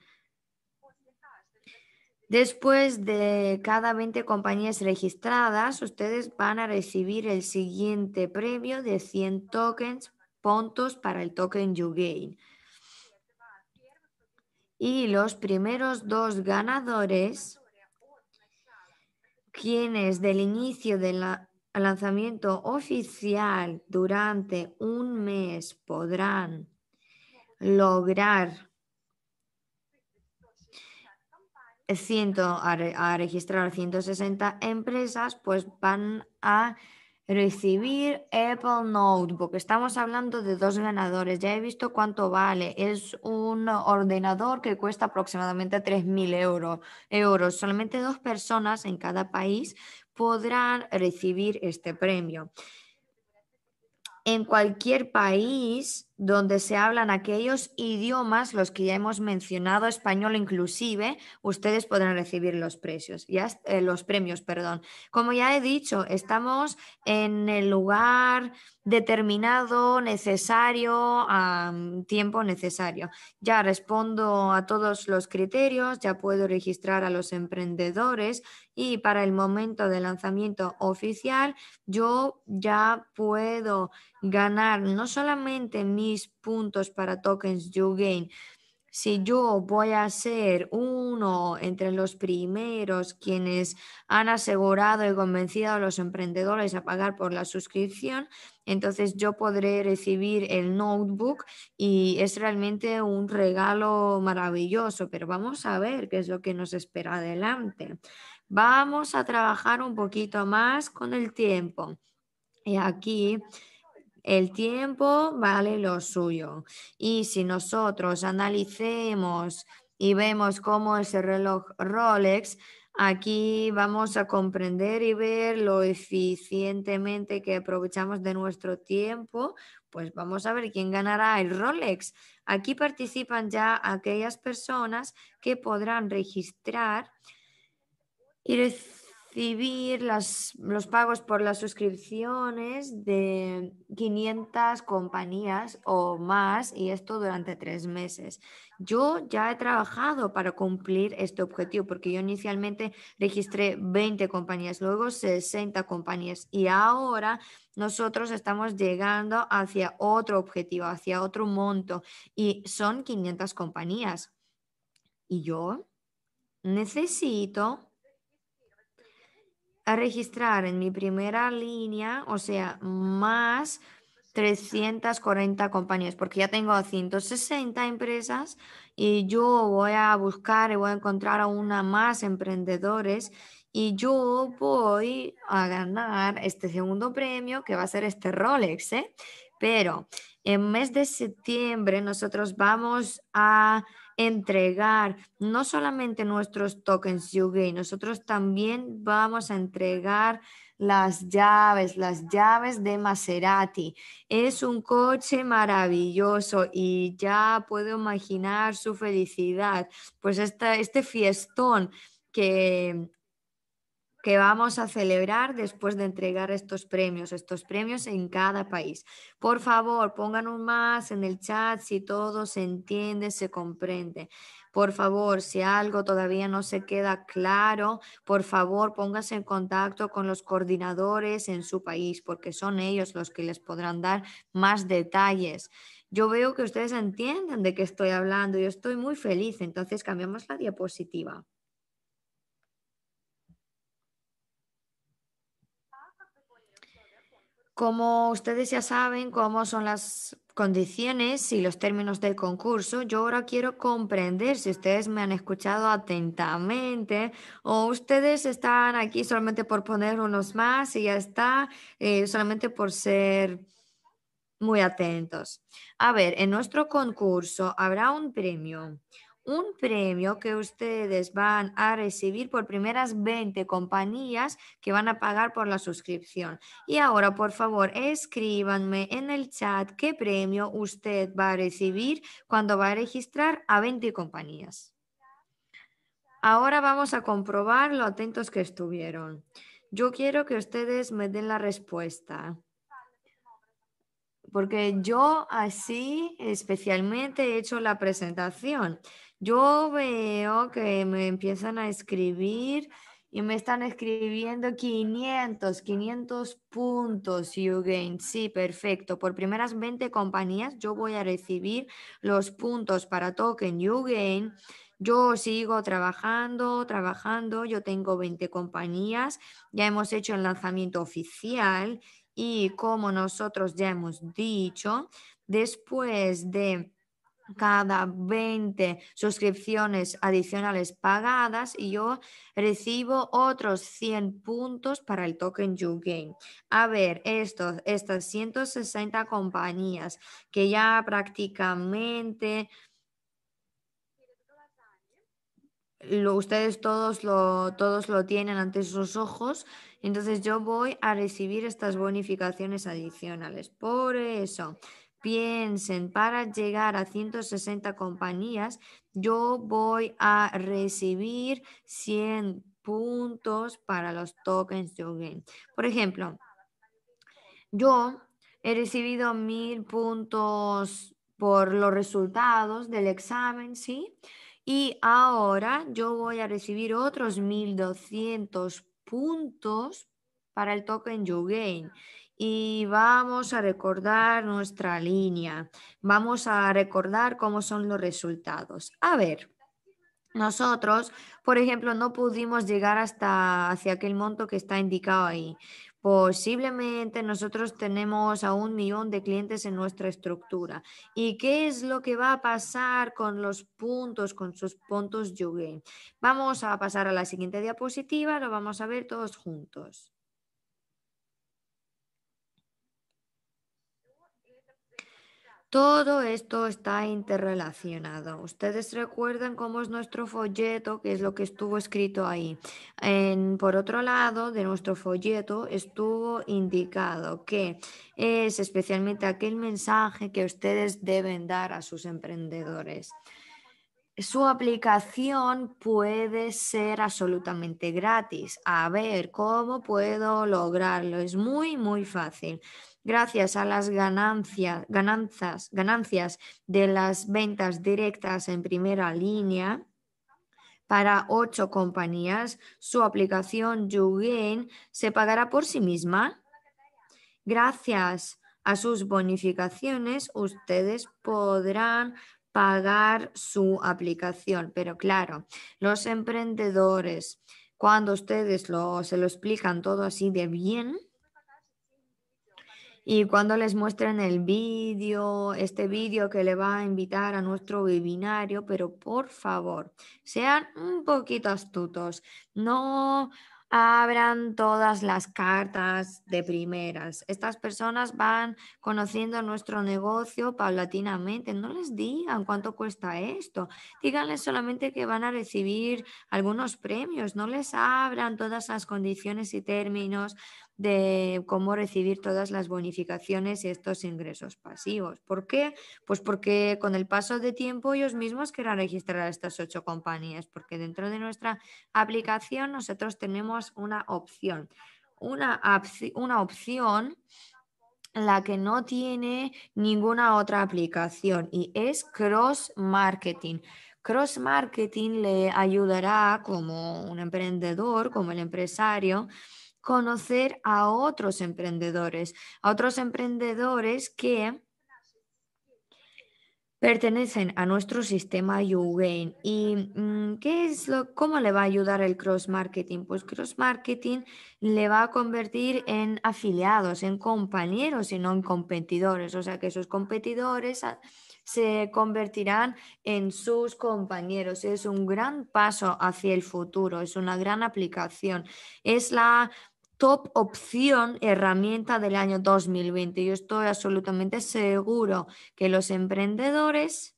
Después de cada 20 compañías registradas, ustedes van a recibir el siguiente premio de 100 tokens, puntos para el token YouGain. Y los primeros dos ganadores, quienes del inicio del lanzamiento oficial durante un mes podrán lograr a, registrar 160 empresas, pues van a recibir Apple Notebook. Estamos hablando de dos ganadores. Ya he visto cuánto vale. Es un ordenador que cuesta aproximadamente 3.000 euros. Solamente dos personas en cada país podrán recibir este premio. En cualquier país donde se hablan aquellos idiomas, los que ya hemos mencionado, español inclusive, ustedes podrán recibir los, precios, ya, eh, los premios. Perdón. Como ya he dicho, estamos en el lugar determinado, necesario, tiempo necesario. Ya respondo a todos los criterios, ya puedo registrar a los emprendedores y para el momento de lanzamiento oficial yo ya puedo ganar no solamente mi puntos para tokens you gain Si yo voy a ser uno entre los primeros quienes han asegurado y convencido a los emprendedores a pagar por la suscripción, entonces yo podré recibir el notebook y es realmente un regalo maravilloso, pero vamos a ver qué es lo que nos espera adelante. Vamos a trabajar un poquito más con el tiempo. Y aquí el tiempo vale lo suyo. Y si nosotros analicemos y vemos cómo es el reloj Rolex, aquí vamos a comprender y ver lo eficientemente que aprovechamos de nuestro tiempo. Pues vamos a ver quién ganará el Rolex. Aquí participan ya aquellas personas que podrán registrar y recibir recibir los pagos por las suscripciones de 500 compañías o más y esto durante tres meses. Yo ya he trabajado para cumplir este objetivo porque yo inicialmente registré 20 compañías, luego 60 compañías y ahora nosotros estamos llegando hacia otro objetivo, hacia otro monto y son 500 compañías. Y yo necesito a registrar en mi primera línea, o sea, más 340 compañías, porque ya tengo 160 empresas y yo voy a buscar y voy a encontrar a una más emprendedores y yo voy a ganar este segundo premio que va a ser este Rolex, ¿eh? Pero en mes de septiembre nosotros vamos a entregar no solamente nuestros tokens Yugei, nosotros también vamos a entregar las llaves, las llaves de Maserati. Es un coche maravilloso y ya puedo imaginar su felicidad. Pues esta, este fiestón que que vamos a celebrar después de entregar estos premios, estos premios en cada país. Por favor, pongan más en el chat si todo se entiende, se comprende. Por favor, si algo todavía no se queda claro, por favor póngase en contacto con los coordinadores en su país, porque son ellos los que les podrán dar más detalles. Yo veo que ustedes entienden de qué estoy hablando, y estoy muy feliz, entonces cambiamos la diapositiva. Como ustedes ya saben cómo son las condiciones y los términos del concurso, yo ahora quiero comprender si ustedes me han escuchado atentamente o ustedes están aquí solamente por poner unos más y ya está, eh, solamente por ser muy atentos. A ver, en nuestro concurso habrá un premio un premio que ustedes van a recibir por primeras 20 compañías que van a pagar por la suscripción. Y ahora, por favor, escríbanme en el chat qué premio usted va a recibir cuando va a registrar a 20 compañías. Ahora vamos a comprobar lo atentos que estuvieron. Yo quiero que ustedes me den la respuesta porque yo así especialmente he hecho la presentación. Yo veo que me empiezan a escribir y me están escribiendo 500, 500 puntos, gain Sí, perfecto. Por primeras 20 compañías yo voy a recibir los puntos para token gain Yo sigo trabajando, trabajando. Yo tengo 20 compañías. Ya hemos hecho el lanzamiento oficial y como nosotros ya hemos dicho, después de cada 20 suscripciones adicionales pagadas yo recibo otros 100 puntos para el token YouGame. A ver, estos, estas 160 compañías que ya prácticamente lo, ustedes todos lo, todos lo tienen ante sus ojos entonces yo voy a recibir estas bonificaciones adicionales. Por eso, piensen, para llegar a 160 compañías, yo voy a recibir 100 puntos para los tokens de Por ejemplo, yo he recibido 1000 puntos por los resultados del examen, ¿sí? Y ahora yo voy a recibir otros 1200 puntos puntos para el token gain. y vamos a recordar nuestra línea. Vamos a recordar cómo son los resultados. A ver, nosotros, por ejemplo, no pudimos llegar hasta hacia aquel monto que está indicado ahí. Posiblemente nosotros tenemos a un millón de clientes en nuestra estructura. ¿Y qué es lo que va a pasar con los puntos, con sus puntos Yuge? Vamos a pasar a la siguiente diapositiva, lo vamos a ver todos juntos. Todo esto está interrelacionado. Ustedes recuerdan cómo es nuestro folleto, que es lo que estuvo escrito ahí. por otro lado, de nuestro folleto estuvo indicado que es especialmente aquel mensaje que ustedes deben dar a sus emprendedores. Su aplicación puede ser absolutamente gratis. A ver, ¿cómo puedo lograrlo? Es muy, muy fácil gracias a las ganancias, ganancias de las ventas directas en primera línea para ocho compañías, su aplicación YouGain se pagará por sí misma. Gracias a sus bonificaciones, ustedes podrán pagar su aplicación. Pero claro, los emprendedores, cuando ustedes lo, se lo explican todo así de bien, y cuando les muestren el vídeo, este vídeo que le va a invitar a nuestro webinario, pero por favor, sean un poquito astutos. No abran todas las cartas de primeras. Estas personas van conociendo nuestro negocio paulatinamente. No les digan cuánto cuesta esto. Díganles solamente que van a recibir algunos premios. No les abran todas las condiciones y términos de cómo recibir todas las bonificaciones y estos ingresos pasivos. ¿Por qué? Pues porque con el paso de tiempo ellos mismos querrán registrar estas ocho compañías, porque dentro de nuestra aplicación nosotros tenemos una opción. Una, una opción la que no tiene ninguna otra aplicación y es cross marketing. Cross marketing le ayudará como un emprendedor, como el empresario, conocer a otros emprendedores, a otros emprendedores que pertenecen a nuestro sistema YouGain. ¿Y mm, qué es lo, cómo le va a ayudar el cross-marketing? Pues cross-marketing le va a convertir en afiliados, en compañeros y no en competidores. O sea que sus competidores ah, se convertirán en sus compañeros. Es un gran paso hacia el futuro, es una gran aplicación. Es la top opción herramienta del año 2020. Yo estoy absolutamente seguro que los emprendedores,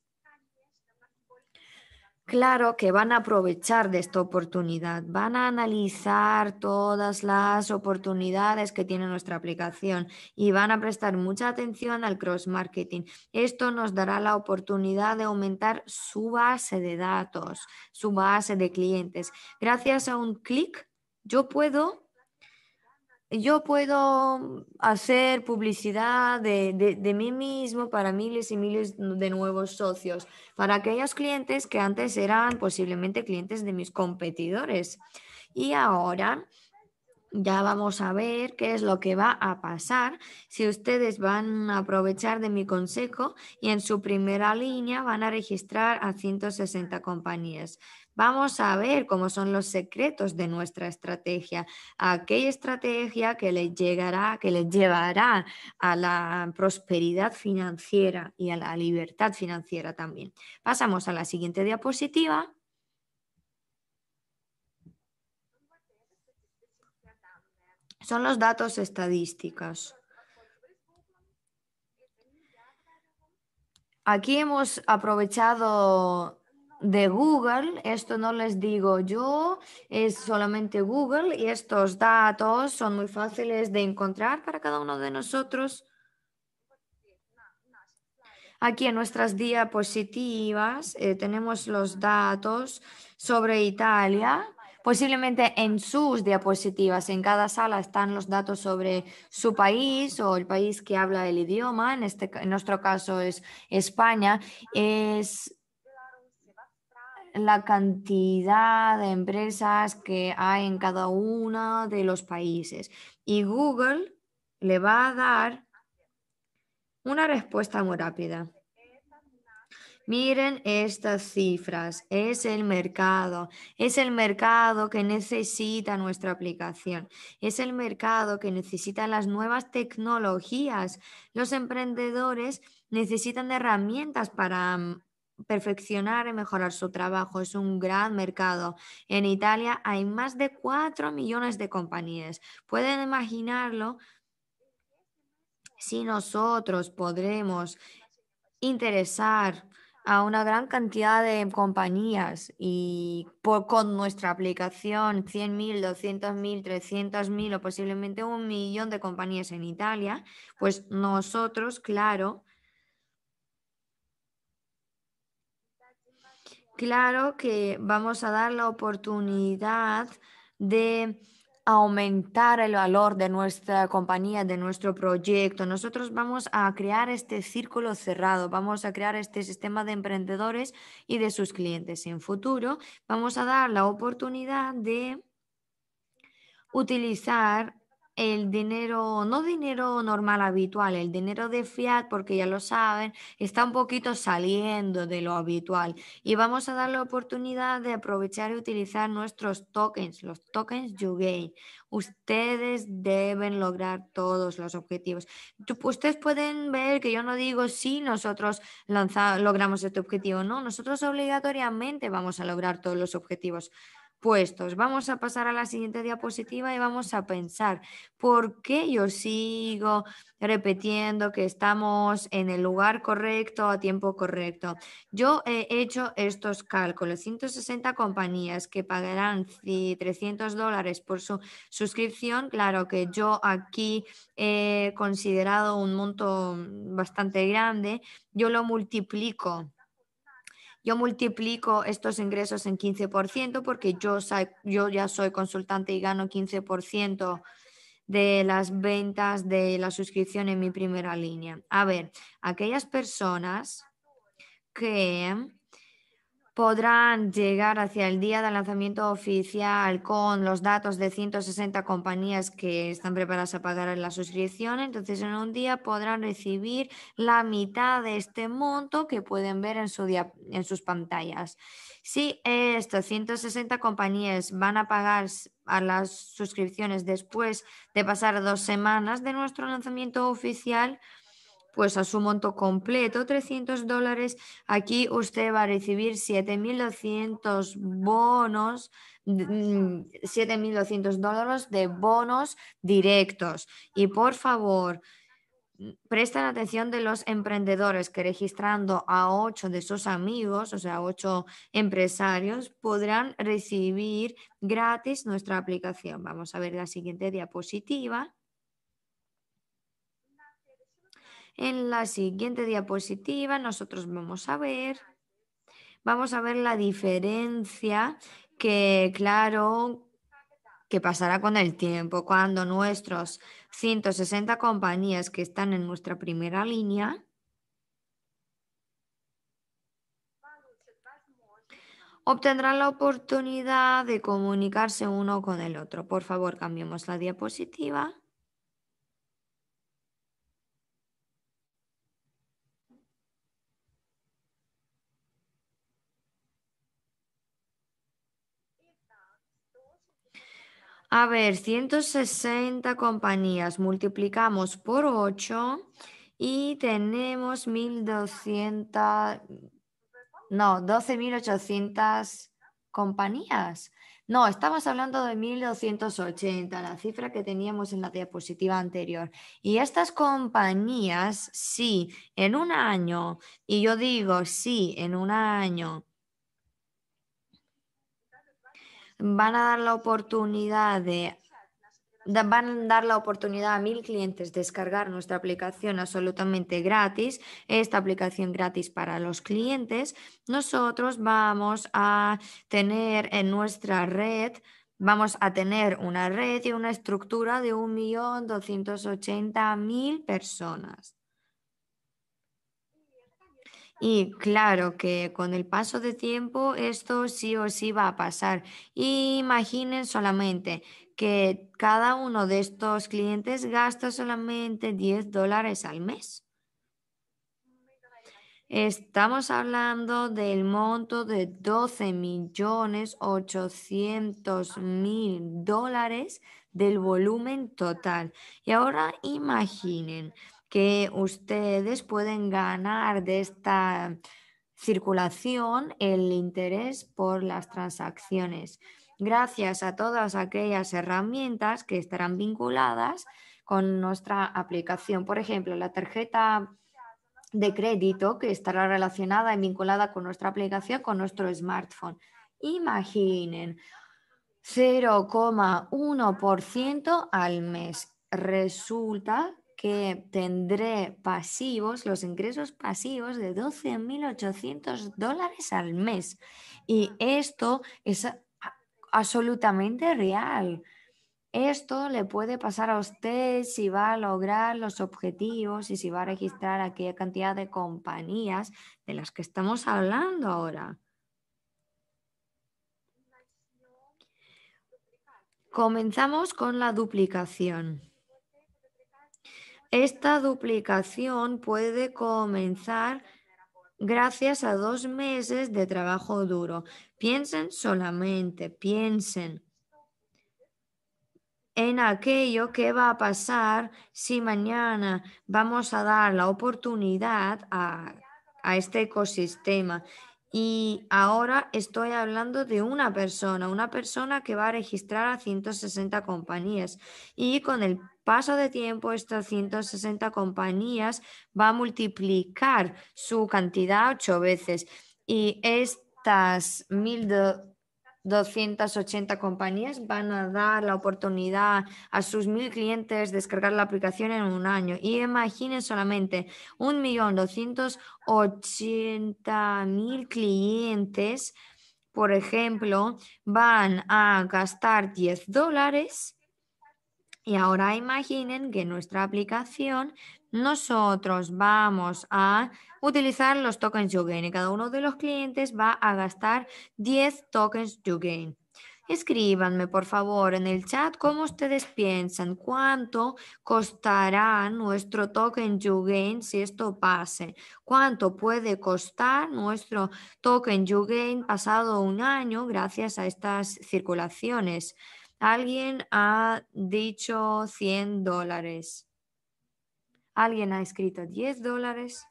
claro que van a aprovechar de esta oportunidad, van a analizar todas las oportunidades que tiene nuestra aplicación y van a prestar mucha atención al cross-marketing. Esto nos dará la oportunidad de aumentar su base de datos, su base de clientes. Gracias a un clic, yo puedo yo puedo hacer publicidad de, mí mismo para miles y miles de nuevos socios, para aquellos clientes que antes eran posiblemente clientes de mis competidores. Y ahora ya vamos a ver qué es lo que va a pasar si ustedes van a aprovechar de mi consejo y en su primera línea van a registrar a 160 compañías. Vamos a ver cómo son los secretos de nuestra estrategia, aquella estrategia que les llegará, que les llevará a la prosperidad financiera y a la libertad financiera también. Pasamos a la siguiente diapositiva. Son los datos estadísticos. Aquí hemos aprovechado de Google, esto no les digo yo, es solamente Google y estos datos son muy fáciles de encontrar para cada uno de nosotros. Aquí en nuestras diapositivas eh, tenemos los datos sobre Italia. Posiblemente en sus diapositivas, en cada sala están los datos sobre su país o el país que habla el idioma, en, este, nuestro caso es España. Es la cantidad de empresas que hay en cada uno de los países. Y Google le va a dar una respuesta muy rápida. Miren estas cifras, es el mercado, es el mercado que necesita nuestra aplicación, es el mercado que necesita las nuevas tecnologías. Los emprendedores necesitan herramientas para mm, perfeccionar y mejorar su trabajo. Es un gran mercado. En Italia hay más de 4 millones de compañías. Pueden imaginarlo si nosotros podremos interesar a una gran cantidad de compañías y con nuestra aplicación 100.000, 200.000, 300.000 o posiblemente un millón de compañías en Italia, pues nosotros, claro, claro que vamos a dar la oportunidad de aumentar el valor de nuestra compañía, de nuestro proyecto. Nosotros vamos a crear este círculo cerrado, vamos a crear este sistema de emprendedores y de sus clientes. En futuro vamos a dar la oportunidad de utilizar el dinero, no dinero normal habitual, el dinero de fiat, porque ya lo saben, está un poquito saliendo de lo habitual y vamos a dar la oportunidad de aprovechar y utilizar nuestros tokens, los tokens YouGain. Ustedes deben lograr todos los objetivos. Ustedes pueden ver que yo no digo si nosotros lanzamos, logramos este objetivo, no, nosotros obligatoriamente vamos a lograr todos los objetivos puestos. Vamos a pasar a la siguiente diapositiva y vamos a pensar por qué yo sigo repitiendo que estamos en el lugar correcto a tiempo correcto. Yo he hecho estos cálculos. 160 compañías que pagarán 300 dólares por su suscripción. Claro que yo aquí he considerado un monto bastante grande. Yo lo multiplico yo multiplico estos ingresos en 15% porque yo, yo ya soy consultante y gano 15% de las ventas de la suscripción en mi primera línea. A ver, aquellas personas que podrán llegar hacia el día del lanzamiento oficial con los datos de 160 compañías que están preparadas a pagar la suscripción. Entonces, en un día podrán recibir la mitad de este monto que pueden ver en, su en sus pantallas. Si estas 160 compañías van a pagar a las suscripciones después de pasar dos semanas de nuestro lanzamiento oficial, pues a su monto completo, 300 dólares, aquí usted va a recibir 7.200 bonos, 7.200 dólares de bonos directos. Y por favor, presten atención de los emprendedores que registrando a ocho de sus amigos, o sea, ocho empresarios, podrán recibir gratis nuestra aplicación. Vamos a ver la siguiente diapositiva. En la siguiente diapositiva nosotros vamos a ver, vamos a ver la diferencia que, claro, que pasará con el tiempo, cuando nuestros 160 compañías que están en nuestra primera línea obtendrán la oportunidad de comunicarse uno con el otro. Por favor, cambiemos la diapositiva. A ver, 160 compañías multiplicamos por 8 y tenemos 1200, no, 12.800 compañías. No, estamos hablando de 1280, la cifra que teníamos en la diapositiva anterior. Y estas compañías, sí, en un año, y yo digo, sí, en un año, van a dar la oportunidad van a dar la oportunidad a mil clientes descargar nuestra aplicación absolutamente gratis, esta aplicación gratis para los clientes, nosotros vamos a tener en nuestra red vamos a tener una red y una estructura de 1.280.000 personas. Y claro que con el paso de tiempo esto sí o sí va a pasar. imaginen solamente que cada uno de estos clientes gasta solamente 10 dólares al mes. Estamos hablando del monto de 12 millones 800 mil dólares del volumen total. Y ahora imaginen, que ustedes pueden ganar de esta circulación el interés por las transacciones gracias a todas aquellas herramientas que estarán vinculadas con nuestra aplicación. Por ejemplo, la tarjeta de crédito que estará relacionada y vinculada con nuestra aplicación, con nuestro smartphone. Imaginen, 0,1% al mes. Resulta que tendré pasivos, los ingresos pasivos de 12.800 dólares al mes. Y ah. esto es absolutamente real. Esto le puede pasar a usted si va a lograr los objetivos y si va a registrar aquella cantidad de compañías de las que estamos hablando ahora. Comenzamos con la duplicación. Esta duplicación puede comenzar gracias a dos meses de trabajo duro. Piensen solamente, piensen en aquello que va a pasar si mañana vamos a dar la oportunidad a, este ecosistema. Y ahora estoy hablando de una persona, una persona que va a registrar a 160 compañías y con el paso de tiempo, estas 160 compañías van a multiplicar su cantidad ocho veces y estas 1.280 compañías van a dar la oportunidad a sus 1.000 clientes descargar la aplicación en un año. Y imaginen solamente 1.280.000 clientes, por ejemplo, van a gastar 10 dólares y ahora imaginen que en nuestra aplicación nosotros vamos a utilizar los tokens YouGain y cada uno de los clientes va a gastar 10 tokens YouGain. Escríbanme, por favor, en el chat cómo ustedes piensan, cuánto costará nuestro token YouGain si esto pase, cuánto puede costar nuestro token YouGain pasado un año gracias a estas circulaciones. Alguien ha dicho 100 dólares. Alguien ha escrito 10 dólares.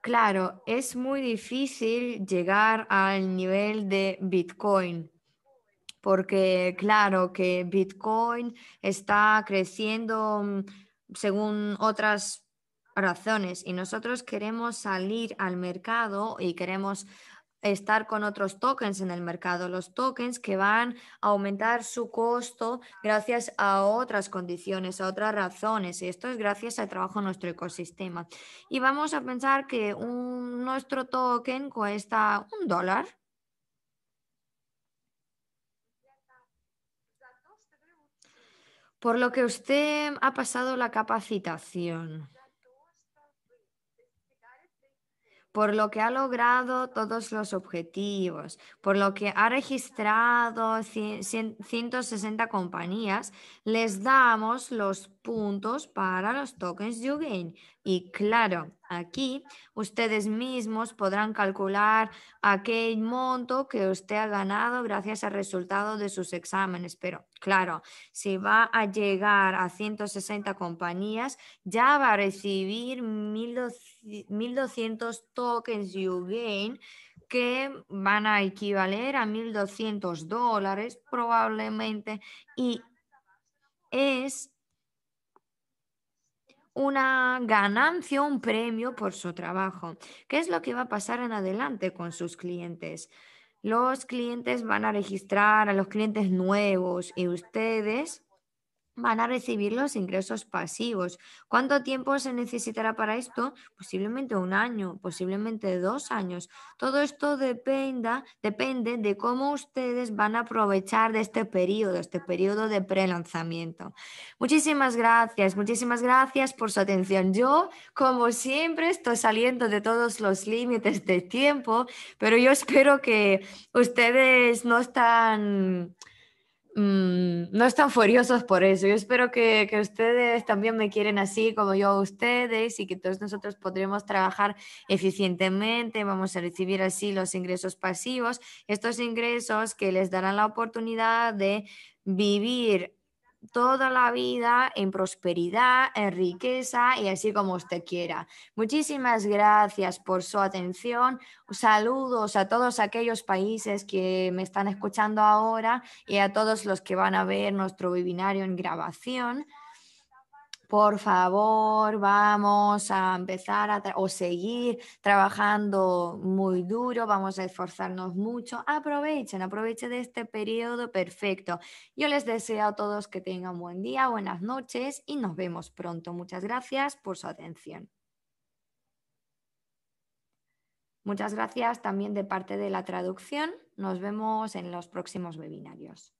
Claro, es muy difícil llegar al nivel de Bitcoin, porque claro que Bitcoin está creciendo mm, según otras razones y nosotros queremos salir al mercado y queremos estar con otros tokens en el mercado, los tokens que van a aumentar su costo gracias a otras condiciones, a otras razones. Esto es gracias al trabajo en nuestro ecosistema. Y vamos a pensar que nuestro token cuesta un dólar. Por lo que usted ha pasado la capacitación. por lo que ha logrado todos los objetivos, por lo que ha registrado 160 compañías, les damos los puntos para los tokens you gain Y claro, aquí ustedes mismos podrán calcular aquel monto que usted ha ganado gracias al resultado de sus exámenes. Pero claro, si va a llegar a 160 compañías, ya va a recibir 1.200 tokens you gain que van a equivaler a 1.200 dólares probablemente y es una ganancia, un premio por su trabajo. ¿Qué es lo que va a pasar en adelante con sus clientes? Los clientes van a registrar a los clientes nuevos y ustedes van a recibir los ingresos pasivos. ¿Cuánto tiempo se necesitará para esto? Posiblemente un año, posiblemente dos años. Todo esto dependa, depende de cómo ustedes van a aprovechar de este periodo, este periodo de prelanzamiento. Muchísimas gracias, muchísimas gracias por su atención. Yo, como siempre, estoy saliendo de todos los límites de tiempo, pero yo espero que ustedes no están... Mm, no están furiosos por eso. Yo espero que, que, ustedes también me quieren así como yo a ustedes y que todos nosotros podremos trabajar eficientemente. Vamos a recibir así los ingresos pasivos, estos ingresos que les darán la oportunidad de vivir toda la vida en prosperidad, en riqueza y así como usted quiera. Muchísimas gracias por su atención. Saludos a todos aquellos países que me están escuchando ahora y a todos los que van a ver nuestro webinario en grabación por favor, vamos a empezar o seguir trabajando muy duro, vamos a esforzarnos mucho. Aprovechen, aprovechen de este periodo perfecto. Yo les deseo a todos que tengan buen día, buenas noches y nos vemos pronto. Muchas gracias por su atención. Muchas gracias también de parte de la traducción. Nos vemos en los próximos webinarios.